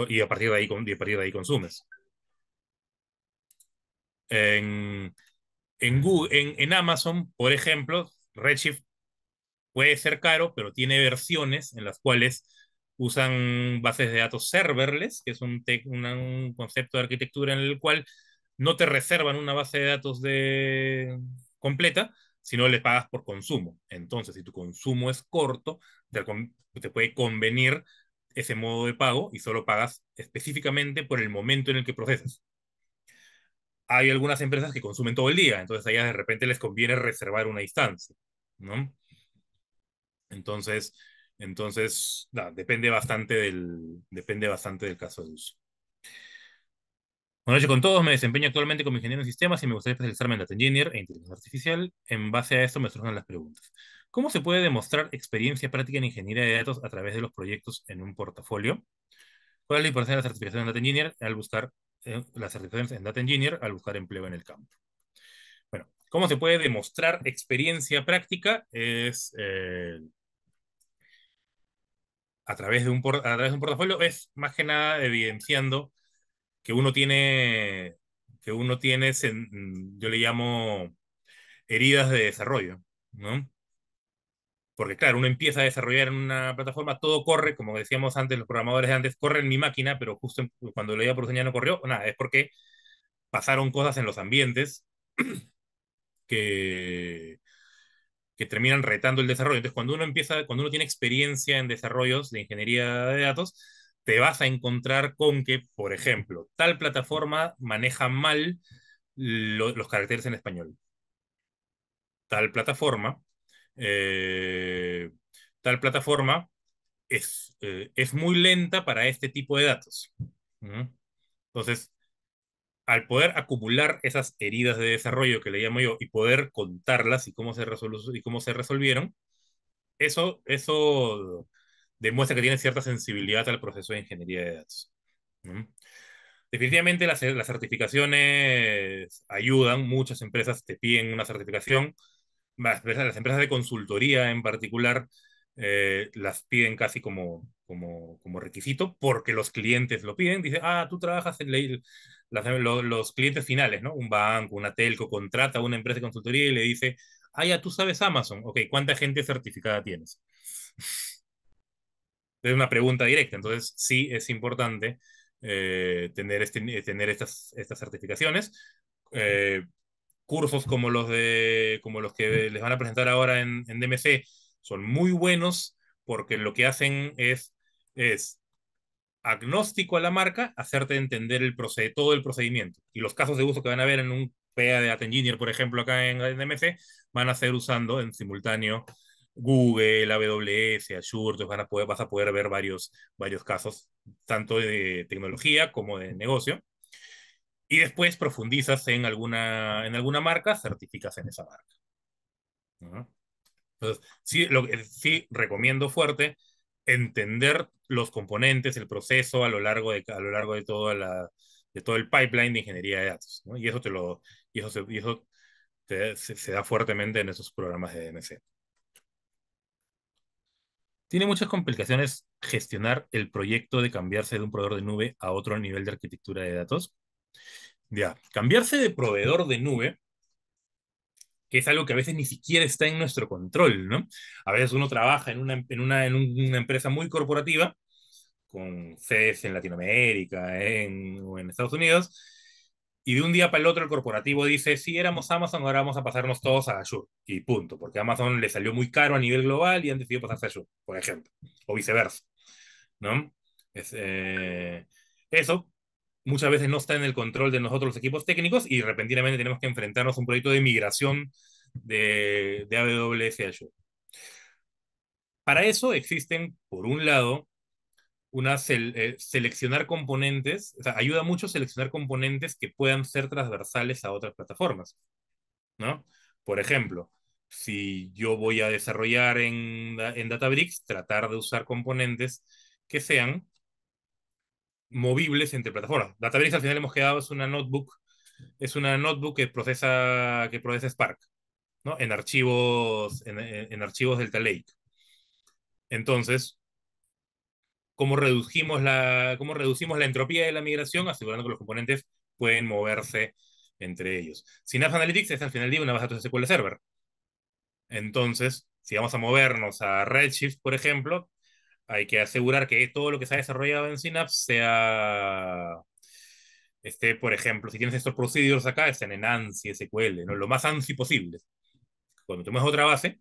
y, a partir de ahí, consumes. En, en Amazon, por ejemplo, Redshift Puede ser caro, pero tiene versiones en las cuales usan bases de datos serverless, que es un, concepto de arquitectura en el cual no te reservan una base de datos de... completa, sino le pagas por consumo. Entonces, si tu consumo es corto, te, puede convenir ese modo de pago y solo pagas específicamente por el momento en el que procesas. Hay algunas empresas que consumen todo el día, entonces a de repente les conviene reservar una instancia, ¿no? Entonces, entonces depende, bastante del, depende bastante del caso de uso. Buenas noches con todos, me desempeño actualmente como ingeniero en sistemas y me gustaría especializarme en Data Engineer e Inteligencia Artificial. En base a esto me surgen las preguntas. ¿Cómo se puede demostrar experiencia práctica en ingeniería de datos a través de los proyectos en un portafolio? ¿Cuál es la importancia de la certificación en Data Engineer al buscar eh, las certificaciones en Data Engineer al buscar empleo en el campo? Bueno, ¿cómo se puede demostrar experiencia práctica? Es eh, a través, de un a través de un portafolio es más que nada evidenciando que uno tiene, que uno tiene, yo le llamo heridas de desarrollo, ¿no? Porque claro, uno empieza a desarrollar en una plataforma, todo corre, como decíamos antes, los programadores de antes, corre en mi máquina, pero justo cuando lo iba por ya no corrió, nada, es porque pasaron cosas en los ambientes que, que terminan retando el desarrollo. Entonces, cuando uno empieza, cuando uno tiene experiencia en desarrollos de ingeniería de datos, te vas a encontrar con que, por ejemplo, tal plataforma maneja mal los caracteres en español. Tal plataforma, eh, tal plataforma es, eh, es, muy lenta para este tipo de datos. Entonces, al poder acumular esas heridas de desarrollo que le llamo yo y poder contarlas y cómo se, y cómo se resolvieron, eso, eso demuestra que tiene cierta sensibilidad al proceso de ingeniería de datos. Definitivamente las, las, certificaciones ayudan, muchas empresas te piden una certificación, las, empresas de consultoría en particular eh, las piden casi como, como, requisito porque los clientes lo piden. Dice, ah, tú trabajas en la, los clientes finales, ¿no? Un banco, una telco, contrata a una empresa de consultoría y le dice, ah, ya tú sabes Amazon. Ok, ¿cuánta gente certificada tienes? Es una pregunta directa, entonces sí es importante eh, tener, este, tener estas, estas certificaciones. Eh, cursos como los, de, los que les van a presentar ahora en, en DMC son muy buenos porque lo que hacen es es agnóstico a la marca, hacerte entender el todo el procedimiento. Y los casos de uso que van a ver en un PA de At Engineer, por ejemplo, acá en, NMC, van a ser usando en simultáneo Google, AWS, Azure, van a poder, vas a poder ver varios, varios casos, tanto de tecnología como de negocio. Y después profundizas en alguna, en alguna marca, certificas en esa marca. Entonces, sí, lo, sí recomiendo fuerte entender los componentes, el proceso a lo largo de, a lo largo de, de todo el pipeline de ingeniería de datos. Y eso, te lo, se, se, da fuertemente en esos programas de DMC. Tiene muchas complicaciones gestionar el proyecto de cambiarse de un proveedor de nube a otro nivel de arquitectura de datos. Ya, cambiarse de proveedor de nube que es algo que a veces ni siquiera está en nuestro control, ¿no? A veces uno trabaja en una, en una, en una empresa muy corporativa, con sedes en Latinoamérica en, o en Estados Unidos, y de un día para el otro el corporativo dice, si éramos Amazon, ahora vamos a pasarnos todos a Azure. Y punto, porque Amazon le salió muy caro a nivel global y han decidido pasarse a Azure, por ejemplo, o viceversa. ¿No? Eh, eso muchas veces no está en el control de nosotros los equipos técnicos y repentinamente tenemos que enfrentarnos a un proyecto de migración de, AWS Para eso existen, por un lado, una eh, seleccionar componentes, ayuda mucho seleccionar componentes que puedan ser transversales a otras plataformas, ¿no? Por ejemplo, si yo voy a desarrollar en, en Databricks, tratar de usar componentes que sean movibles entre plataformas. Databricks, al final hemos quedado es una notebook, es una notebook que procesa, que procesa Spark, En archivos, en, archivos Delta Lake. Entonces, ¿cómo reducimos, la, ¿cómo reducimos la entropía de la migración? Asegurando que los componentes pueden moverse entre ellos. Synapse Analytics es al final de día una base de datos SQL Server. Entonces, si vamos a movernos a Redshift, por ejemplo, hay que asegurar que todo lo que se ha desarrollado en Synapse sea este, por ejemplo, si tienes estos procedimientos acá, estén en ANSI, SQL, lo más ANSI posible. Cuando tomes otra base,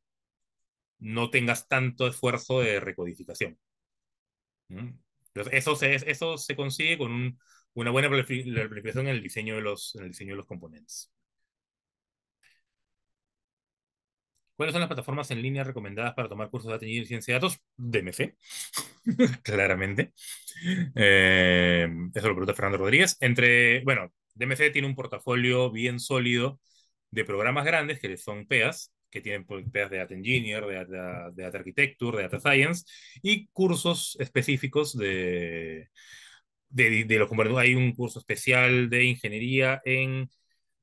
no tengas tanto esfuerzo de recodificación. ¿Mm? eso se, consigue con una buena planificación en el diseño de los, en el diseño de los componentes. ¿Cuáles son las plataformas en línea recomendadas para tomar cursos de Data Engineering y Ciencia de Datos? DMC, claramente. Eh, eso lo pregunta Fernando Rodríguez. Entre, bueno, DMC tiene un portafolio bien sólido de programas grandes que son PEAS, que tienen PEAS pues, e de Data Engineer, de Data, Architecture, de Data Science, y cursos específicos de, de, de Hay un curso especial de ingeniería en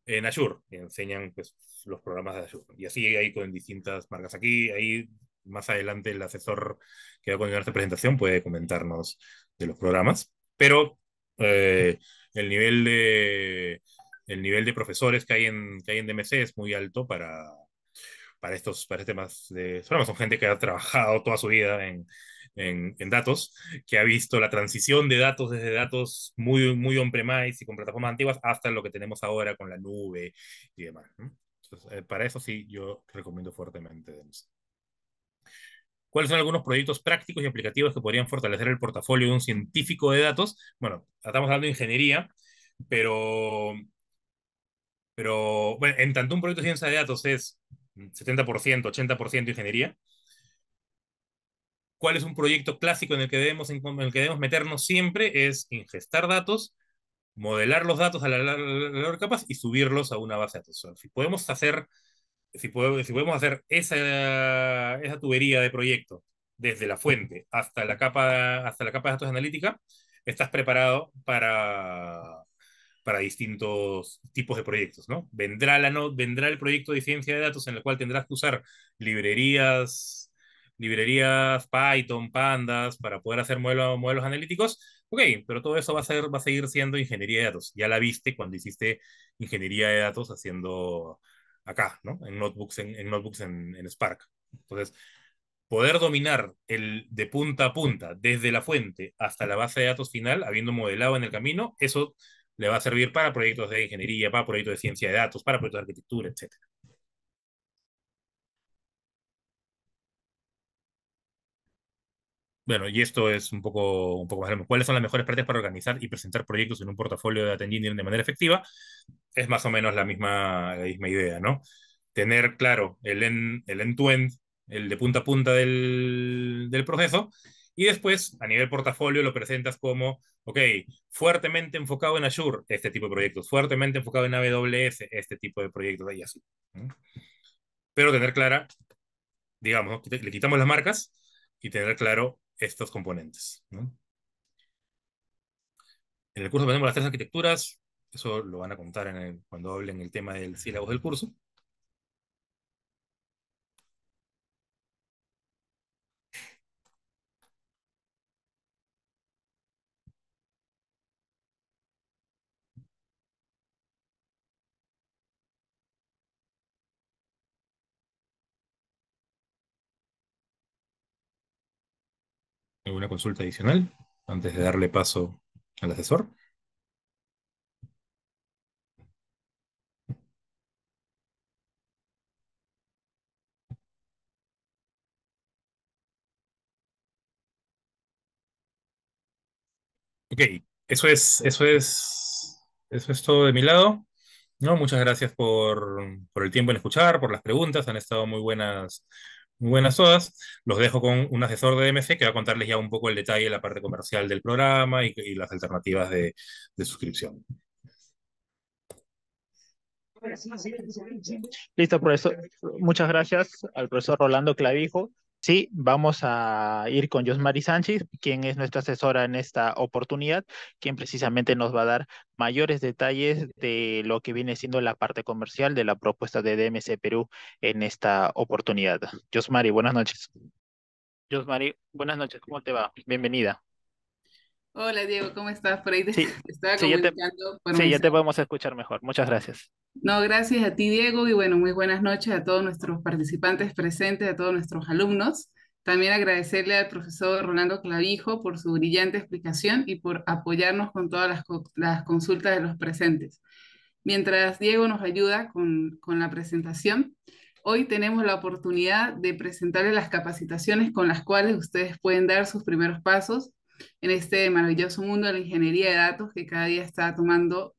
en Azure, enseñan pues, los programas de ayuda Y así hay con distintas marcas. Aquí, ahí más adelante el asesor que va a continuar esta presentación puede comentarnos de los programas. Pero eh, el nivel de el nivel de profesores que hay en que hay en DMC es muy alto para para estos para temas este de Son gente que ha trabajado toda su vida en, en, datos, que ha visto la transición de datos desde datos muy, muy on-premise y con plataformas antiguas hasta lo que tenemos ahora con la nube y demás. Eh, para eso sí, yo recomiendo fuertemente ¿Cuáles son algunos proyectos prácticos y aplicativos que podrían fortalecer el portafolio de un científico de datos? Bueno, estamos hablando de ingeniería, pero, pero en tanto un proyecto de ciencia de datos es 70%, 80% ingeniería, ¿cuál es un proyecto clásico en el que debemos, en el que debemos meternos siempre? Es ingestar datos, modelar los datos a la de capaz y subirlos a una base de datos. si podemos hacer, si hacer esa, tubería de proyecto desde la fuente hasta la capa, hasta la capa de datos analítica, estás preparado para, para distintos tipos de proyectos, ¿no? Vendrá, la vendrá el proyecto de ciencia de datos en el cual tendrás que usar librerías librerías Python, Pandas, para poder hacer modelos analíticos, Ok, pero todo eso va a, ser, va a seguir siendo ingeniería de datos. Ya la viste cuando hiciste ingeniería de datos haciendo acá, ¿no? En notebooks, en, notebooks en, Spark. Entonces, poder dominar el de punta a punta, desde la fuente hasta la base de datos final, habiendo modelado en el camino, eso le va a servir para proyectos de ingeniería, para proyectos de ciencia de datos, para proyectos de arquitectura, etcétera. Bueno, y esto es un poco, un poco más ¿Cuáles son las mejores prácticas para organizar y presentar proyectos en un portafolio de Data de manera efectiva? Es más o menos la misma, la misma idea, ¿no? Tener claro el end-to-end, el, el, de punta a punta del, del proceso, y después, a nivel portafolio, lo presentas como, ok, fuertemente enfocado en Azure, este tipo de proyectos, fuertemente enfocado en AWS, este tipo de proyectos, ahí así. Pero tener clara, digamos, le quitamos las marcas y tener claro estos componentes. En el curso tenemos las tres arquitecturas, eso lo van a contar cuando hablen el tema del sílabos del curso. consulta adicional antes de darle paso al asesor? Ok, eso es, eso es, eso es todo de mi lado. No, muchas gracias por, por el tiempo en escuchar, por las preguntas. Han estado muy buenas muy buenas todas. Los dejo con un asesor de MC que va a contarles ya un poco el detalle de la parte comercial del programa y, las alternativas de, de suscripción. Listo, profesor. Muchas gracias al profesor Rolando Clavijo. Sí, vamos a ir con Josmari Sánchez, quien es nuestra asesora en esta oportunidad, quien precisamente nos va a dar mayores detalles de lo que viene siendo la parte comercial de la propuesta de DMC Perú en esta oportunidad. Josmari, buenas noches. Josmari, buenas noches, ¿cómo te va? Bienvenida. Hola Diego, ¿cómo estás? Por estaba sí, ya te podemos escuchar mejor. Muchas gracias. No, gracias a ti, Diego, y bueno, muy buenas noches a todos nuestros participantes presentes, a todos nuestros alumnos. También agradecerle al profesor Rolando Clavijo por su brillante explicación y por apoyarnos con todas las, consultas de los presentes. Mientras Diego nos ayuda con, con la presentación, hoy tenemos la oportunidad de presentarles las capacitaciones con las cuales ustedes pueden dar sus primeros pasos en este maravilloso mundo de la ingeniería de datos que cada día está tomando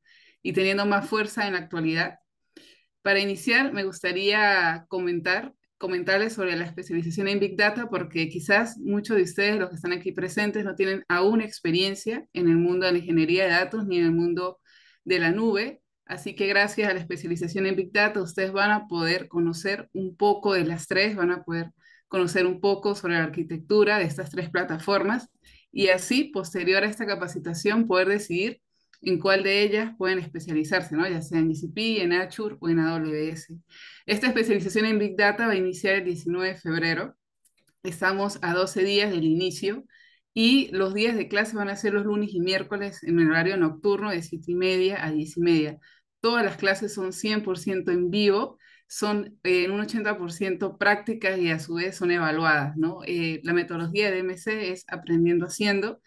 y teniendo más fuerza en la actualidad. Para iniciar, me gustaría comentar, comentarles sobre la especialización en Big Data, porque quizás muchos de ustedes, los que están aquí presentes, no tienen aún experiencia en el mundo de la ingeniería de datos ni en el mundo de la nube. Así que gracias a la especialización en Big Data, ustedes van a poder conocer un poco de las tres, van a poder conocer un poco sobre la arquitectura de estas tres plataformas y así, posterior a esta capacitación, poder decidir en cuál de ellas pueden especializarse, ¿no? ya sea en GCP, en Azure o en AWS. Esta especialización en Big Data va a iniciar el 19 de febrero. Estamos a 12 días del inicio y los días de clase van a ser los lunes y miércoles en el horario nocturno de 7 y media a 10 y media. Todas las clases son 100% en vivo, son eh, en un 80% prácticas y a su vez son evaluadas. Eh, la metodología de MC es aprendiendo haciendo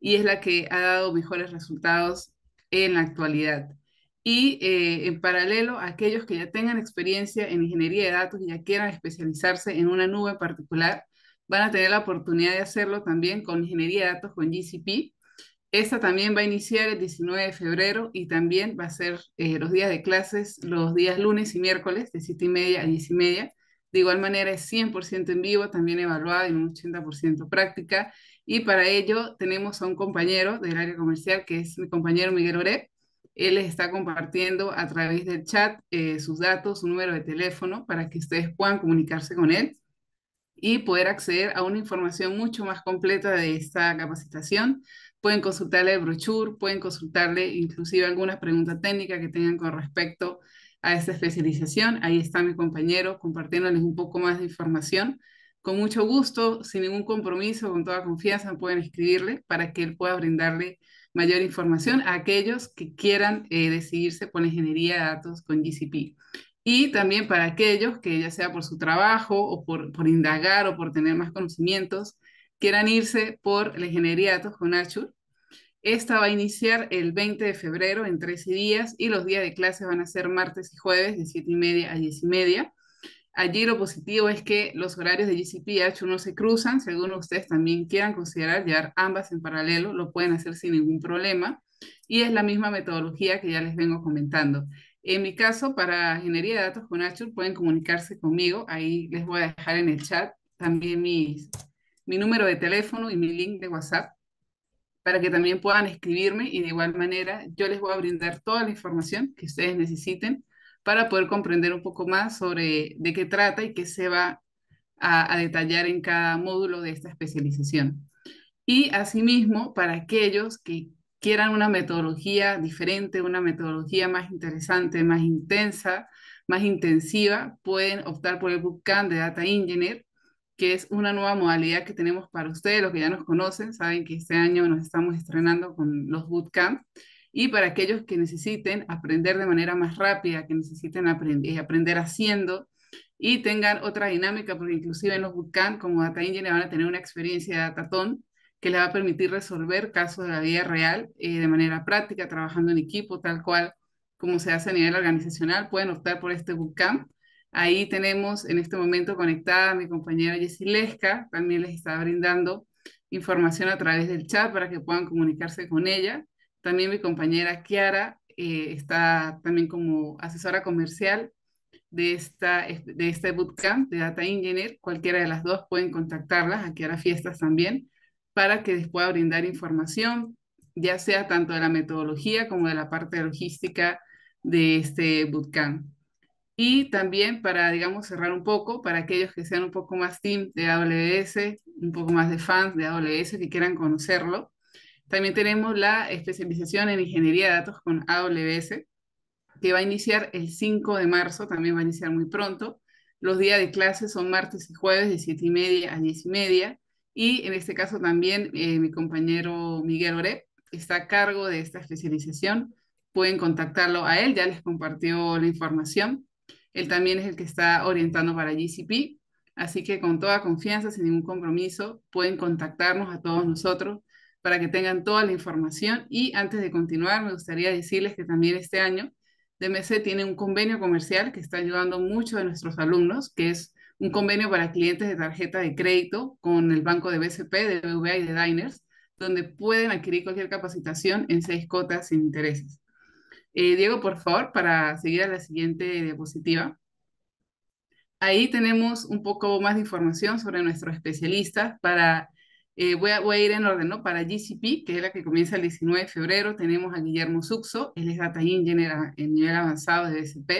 y es la que ha dado mejores resultados en la actualidad. Y eh, en paralelo, aquellos que ya tengan experiencia en ingeniería de datos y ya quieran especializarse en una nube particular, van a tener la oportunidad de hacerlo también con ingeniería de datos con GCP. Esta también va a iniciar el 19 de febrero y también va a ser eh, los días de clases, los días lunes y miércoles de 7 y media a 10 y media. De igual manera es 100% en vivo, también evaluada en un 80% práctica y para ello tenemos a un compañero del área comercial, que es mi compañero Miguel Oreb. Él les está compartiendo a través del chat eh, sus datos, su número de teléfono, para que ustedes puedan comunicarse con él y poder acceder a una información mucho más completa de esta capacitación. Pueden consultarle el brochure, pueden consultarle inclusive algunas preguntas técnicas que tengan con respecto a esta especialización. Ahí está mi compañero compartiéndoles un poco más de información con mucho gusto, sin ningún compromiso, con toda confianza, pueden escribirle para que él pueda brindarle mayor información a aquellos que quieran eh, decidirse por la ingeniería de datos con GCP. Y también para aquellos que ya sea por su trabajo o por, indagar o por tener más conocimientos, quieran irse por la ingeniería de datos con Azure. Esta va a iniciar el 20 de febrero en 13 días y los días de clase van a ser martes y jueves de 7 y media a 10 y media. Allí lo positivo es que los horarios de GCP y Azure no se cruzan. según ustedes también quieran considerar llevar ambas en paralelo, lo pueden hacer sin ningún problema. Y es la misma metodología que ya les vengo comentando. En mi caso, para ingeniería de datos con Azure, pueden comunicarse conmigo. Ahí les voy a dejar en el chat también mi número de teléfono y mi link de WhatsApp para que también puedan escribirme y de igual manera yo les voy a brindar toda la información que ustedes necesiten para poder comprender un poco más sobre de qué trata y qué se va a, detallar en cada módulo de esta especialización. Y asimismo, para aquellos que quieran una metodología diferente, una metodología más interesante, más intensa, más intensiva, pueden optar por el Bootcamp de Data Engineer, que es una nueva modalidad que tenemos para ustedes, los que ya nos conocen, saben que este año nos estamos estrenando con los Bootcamp. Y para aquellos que necesiten aprender de manera más rápida, que necesiten y eh, aprender haciendo y tengan otra dinámica, porque inclusive en los bootcamp como Data Engineer van a tener una experiencia de datatón que les va a permitir resolver casos de la vida real eh, de manera práctica, trabajando en equipo, tal cual como se hace a nivel organizacional, pueden optar por este bootcamp. Ahí tenemos en este momento conectada a mi compañera Jessie Lesca, también les está brindando información a través del chat para que puedan comunicarse con ella. También mi compañera Kiara eh, está también como asesora comercial de, esta, de este bootcamp de Data Engineer. Cualquiera de las dos pueden contactarlas, aquí a fiestas también, para que les pueda brindar información, ya sea tanto de la metodología como de la parte logística de este bootcamp. Y también para, digamos, cerrar un poco, para aquellos que sean un poco más team de AWS, un poco más de fans de AWS, que quieran conocerlo, también tenemos la especialización en ingeniería de datos con AWS, que va a iniciar el 5 de marzo, también va a iniciar muy pronto. Los días de clases son martes y jueves de 7 y media a 10 y media. Y en este caso también eh, mi compañero Miguel Ore está a cargo de esta especialización. Pueden contactarlo a él, ya les compartió la información. Él también es el que está orientando para GCP. Así que con toda confianza, sin ningún compromiso, pueden contactarnos a todos nosotros para que tengan toda la información. Y antes de continuar, me gustaría decirles que también este año DMC tiene un convenio comercial que está ayudando mucho a nuestros alumnos, que es un convenio para clientes de tarjeta de crédito con el banco de BCP, de BVA y de Diners, donde pueden adquirir cualquier capacitación en seis cotas sin intereses. Eh, Diego, por favor, para seguir a la siguiente diapositiva. Ahí tenemos un poco más de información sobre nuestros especialistas para eh, voy, a, ir en orden, ¿no? Para GCP, que es la que comienza el 19 de febrero, tenemos a Guillermo Suxo, él es Data Engineer en nivel avanzado de DSP.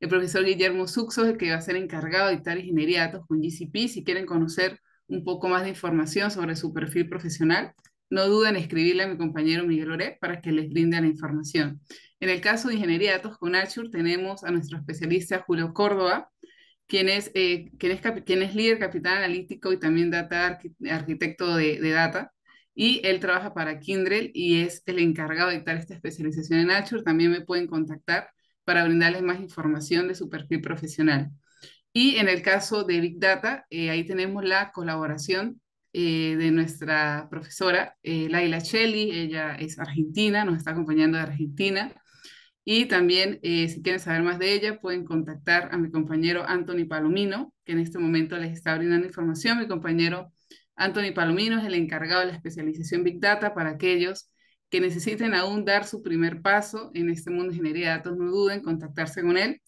El profesor Guillermo Suxo es el que va a ser encargado de dictar ingeniería de datos con GCP. Si quieren conocer un poco más de información sobre su perfil profesional, no duden en escribirle a mi compañero Miguel Oré para que les brinde la información. En el caso de ingeniería de datos con Azure, tenemos a nuestro especialista Julio Córdoba, quien es, eh, es, líder capital analítico y también data arquitecto de, data. Y él trabaja para Kindrel y es el encargado de dictar esta especialización en Azure. También me pueden contactar para brindarles más información de su perfil profesional. Y en el caso de Big Data, eh, ahí tenemos la colaboración eh, de nuestra profesora eh, Laila Shelley. Ella es argentina, nos está acompañando de Argentina. Y también, eh, si quieren saber más de ella, pueden contactar a mi compañero Anthony Palomino, que en este momento les está brindando información. Mi compañero Anthony Palomino es el encargado de la especialización Big Data para aquellos que necesiten aún dar su primer paso en este mundo de ingeniería de datos. No duden en contactarse con él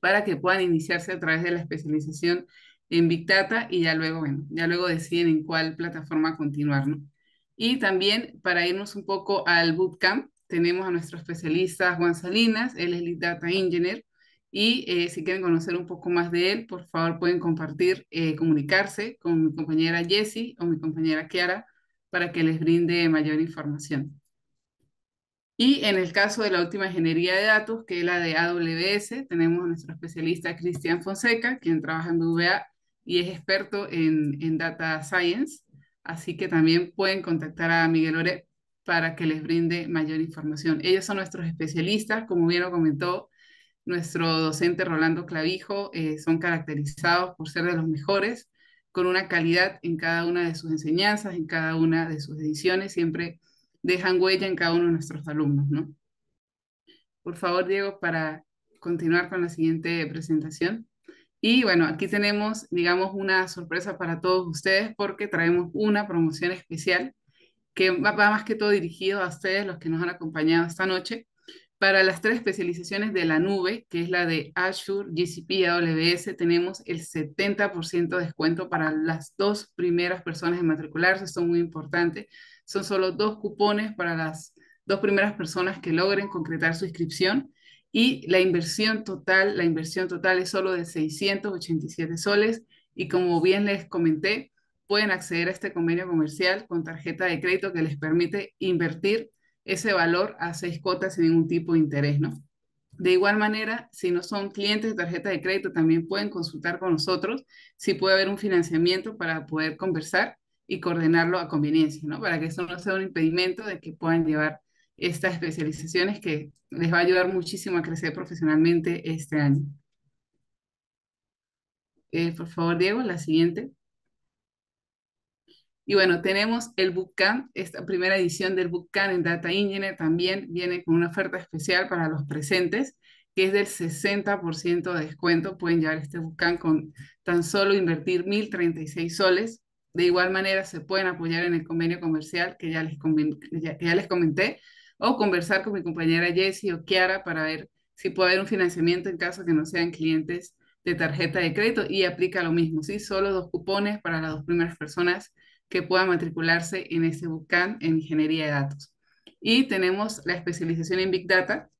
para que puedan iniciarse a través de la especialización en Big Data y ya luego, bueno, ya luego deciden en cuál plataforma continuar, ¿no? Y también para irnos un poco al bootcamp, tenemos a nuestro especialista Juan Salinas, él es Lead Data Engineer, y eh, si quieren conocer un poco más de él, por favor pueden compartir, eh, comunicarse con mi compañera Jessie o mi compañera Kiara para que les brinde mayor información. Y en el caso de la última ingeniería de datos, que es la de AWS, tenemos a nuestro especialista Cristian Fonseca, quien trabaja en VA y es experto en, en Data Science. Así que también pueden contactar a Miguel Orep para que les brinde mayor información. Ellos son nuestros especialistas, como bien lo comentó nuestro docente Rolando Clavijo, eh, son caracterizados por ser de los mejores, con una calidad en cada una de sus enseñanzas, en cada una de sus ediciones, siempre dejan huella en cada uno de nuestros alumnos, ¿no? Por favor, Diego, para continuar con la siguiente presentación. Y bueno, aquí tenemos, digamos, una sorpresa para todos ustedes porque traemos una promoción especial que va más que todo dirigido a ustedes, los que nos han acompañado esta noche, para las tres especializaciones de la nube, que es la de Azure, GCP y AWS, tenemos el 70% de descuento para las dos primeras personas en matricularse, es muy importante Son solo dos cupones para las dos primeras personas que logren concretar su inscripción y la inversión total, la inversión total es solo de 687 soles y como bien les comenté, pueden acceder a este convenio comercial con tarjeta de crédito que les permite invertir ese valor a seis cuotas sin ningún tipo de interés, ¿no? De igual manera, si no son clientes de tarjeta de crédito, también pueden consultar con nosotros si puede haber un financiamiento para poder conversar y coordinarlo a conveniencia, ¿no? Para que eso no sea un impedimento de que puedan llevar estas especializaciones que les va a ayudar muchísimo a crecer profesionalmente este año. Eh, por favor, Diego, la siguiente. Y bueno, tenemos el Bootcamp, esta primera edición del Bootcamp en Data Ingenier también viene con una oferta especial para los presentes, que es del 60% de descuento. Pueden llevar este Bootcamp con tan solo invertir 1.036 soles. De igual manera, se pueden apoyar en el convenio comercial que ya les, les comenté, o conversar con mi compañera Jessie o Kiara para ver si puede haber un financiamiento en caso que no sean clientes de tarjeta de crédito y aplica lo mismo, ¿sí? Solo dos cupones para las dos primeras personas que puedan matricularse en este bootcamp en ingeniería de datos. Y tenemos la especialización en Big Data.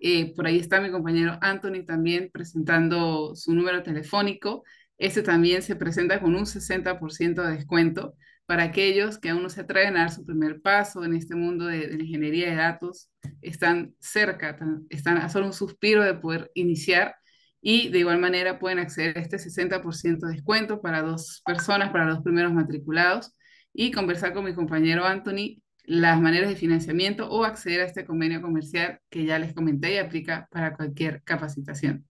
Eh, por ahí está mi compañero Anthony también presentando su número telefónico. Este también se presenta con un 60% de descuento para aquellos que aún no se atreven a dar su primer paso en este mundo de, de ingeniería de datos. Están cerca, están a solo un suspiro de poder iniciar y de igual manera pueden acceder a este 60% de descuento para dos personas, para los primeros matriculados, y conversar con mi compañero Anthony las maneras de financiamiento o acceder a este convenio comercial que ya les comenté y aplica para cualquier capacitación.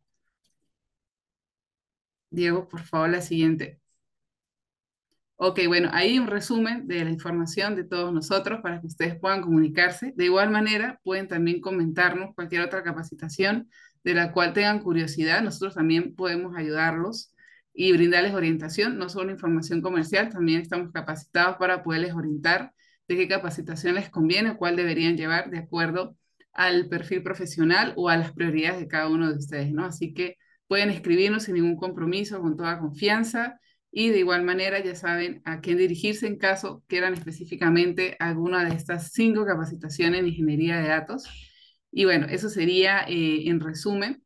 Diego, por favor, la siguiente. Ok, bueno, ahí un resumen de la información de todos nosotros para que ustedes puedan comunicarse. De igual manera, pueden también comentarnos cualquier otra capacitación de la cual tengan curiosidad, nosotros también podemos ayudarlos y brindarles orientación, no solo información comercial, también estamos capacitados para poderles orientar de qué capacitación les conviene, cuál deberían llevar de acuerdo al perfil profesional o a las prioridades de cada uno de ustedes, ¿no? Así que pueden escribirnos sin ningún compromiso, con toda confianza y de igual manera ya saben a quién dirigirse en caso quieran específicamente alguna de estas cinco capacitaciones en ingeniería de datos y bueno, eso sería eh, en resumen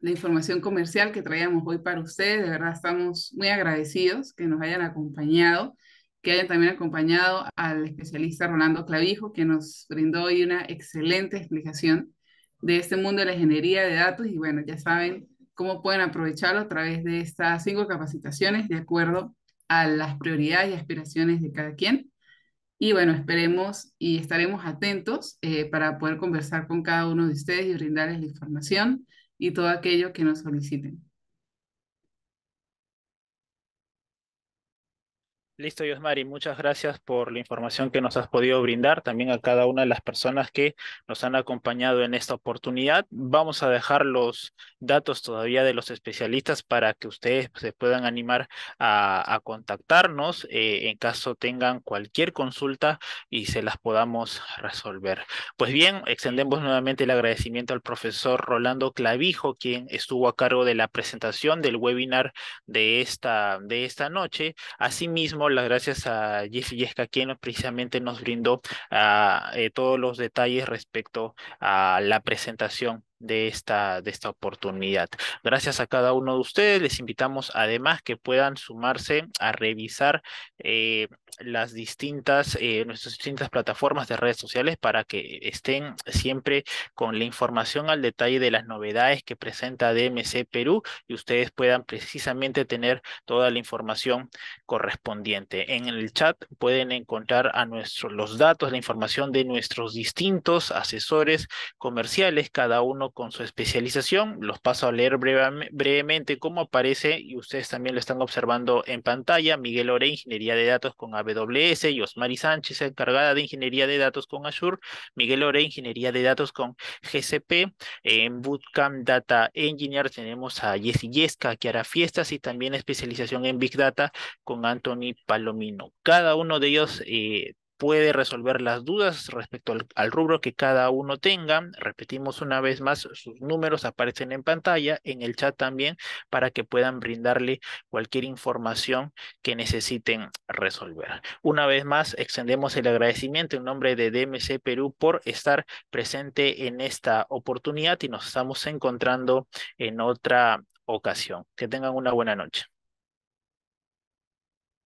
la información comercial que traíamos hoy para ustedes. De verdad estamos muy agradecidos que nos hayan acompañado, que hayan también acompañado al especialista Rolando Clavijo, que nos brindó hoy una excelente explicación de este mundo de la ingeniería de datos. Y bueno, ya saben cómo pueden aprovecharlo a través de estas cinco capacitaciones de acuerdo a las prioridades y aspiraciones de cada quien. Y bueno, esperemos y estaremos atentos eh, para poder conversar con cada uno de ustedes y brindarles la información y todo aquello que nos soliciten. Listo, Yosmari, muchas gracias por la información que nos has podido brindar, también a cada una de las personas que nos han acompañado en esta oportunidad. Vamos a dejar los datos todavía de los especialistas para que ustedes pues, se puedan animar a, contactarnos eh, en caso tengan cualquier consulta y se las podamos resolver. Pues bien, extendemos nuevamente el agradecimiento al profesor Rolando Clavijo, quien estuvo a cargo de la presentación del webinar de esta, de esta noche. Asimismo, las gracias a Jeff Yesca, quien precisamente nos brindó ah, eh, todos los detalles respecto a la presentación de esta, de esta oportunidad. Gracias a cada uno de ustedes. Les invitamos además que puedan sumarse a revisar eh, las distintas, eh, nuestras distintas plataformas de redes sociales para que estén siempre con la información al detalle de las novedades que presenta DMC Perú y ustedes puedan precisamente tener toda la información correspondiente. En el chat pueden encontrar a nuestros los datos, la información de nuestros distintos asesores comerciales, cada uno con su especialización. Los paso a leer brevemente cómo aparece y ustedes también lo están observando en pantalla. Miguel Ore, Ingeniería de Datos con AWS, Yosmari Sánchez, encargada de Ingeniería de Datos con Azure, Miguel Ore, Ingeniería de Datos con GCP. En Bootcamp Data Engineer tenemos a Jessy Yesca, que hará fiestas y también especialización en Big Data con Anthony Palomino. Cada uno de ellos eh, puede resolver las dudas respecto al, rubro que cada uno tenga. Repetimos una vez más, sus números aparecen en pantalla, en el chat también, para que puedan brindarle cualquier información que necesiten resolver. Una vez más, extendemos el agradecimiento en nombre de DMC Perú por estar presente en esta oportunidad y nos estamos encontrando en otra ocasión. Que tengan una buena noche.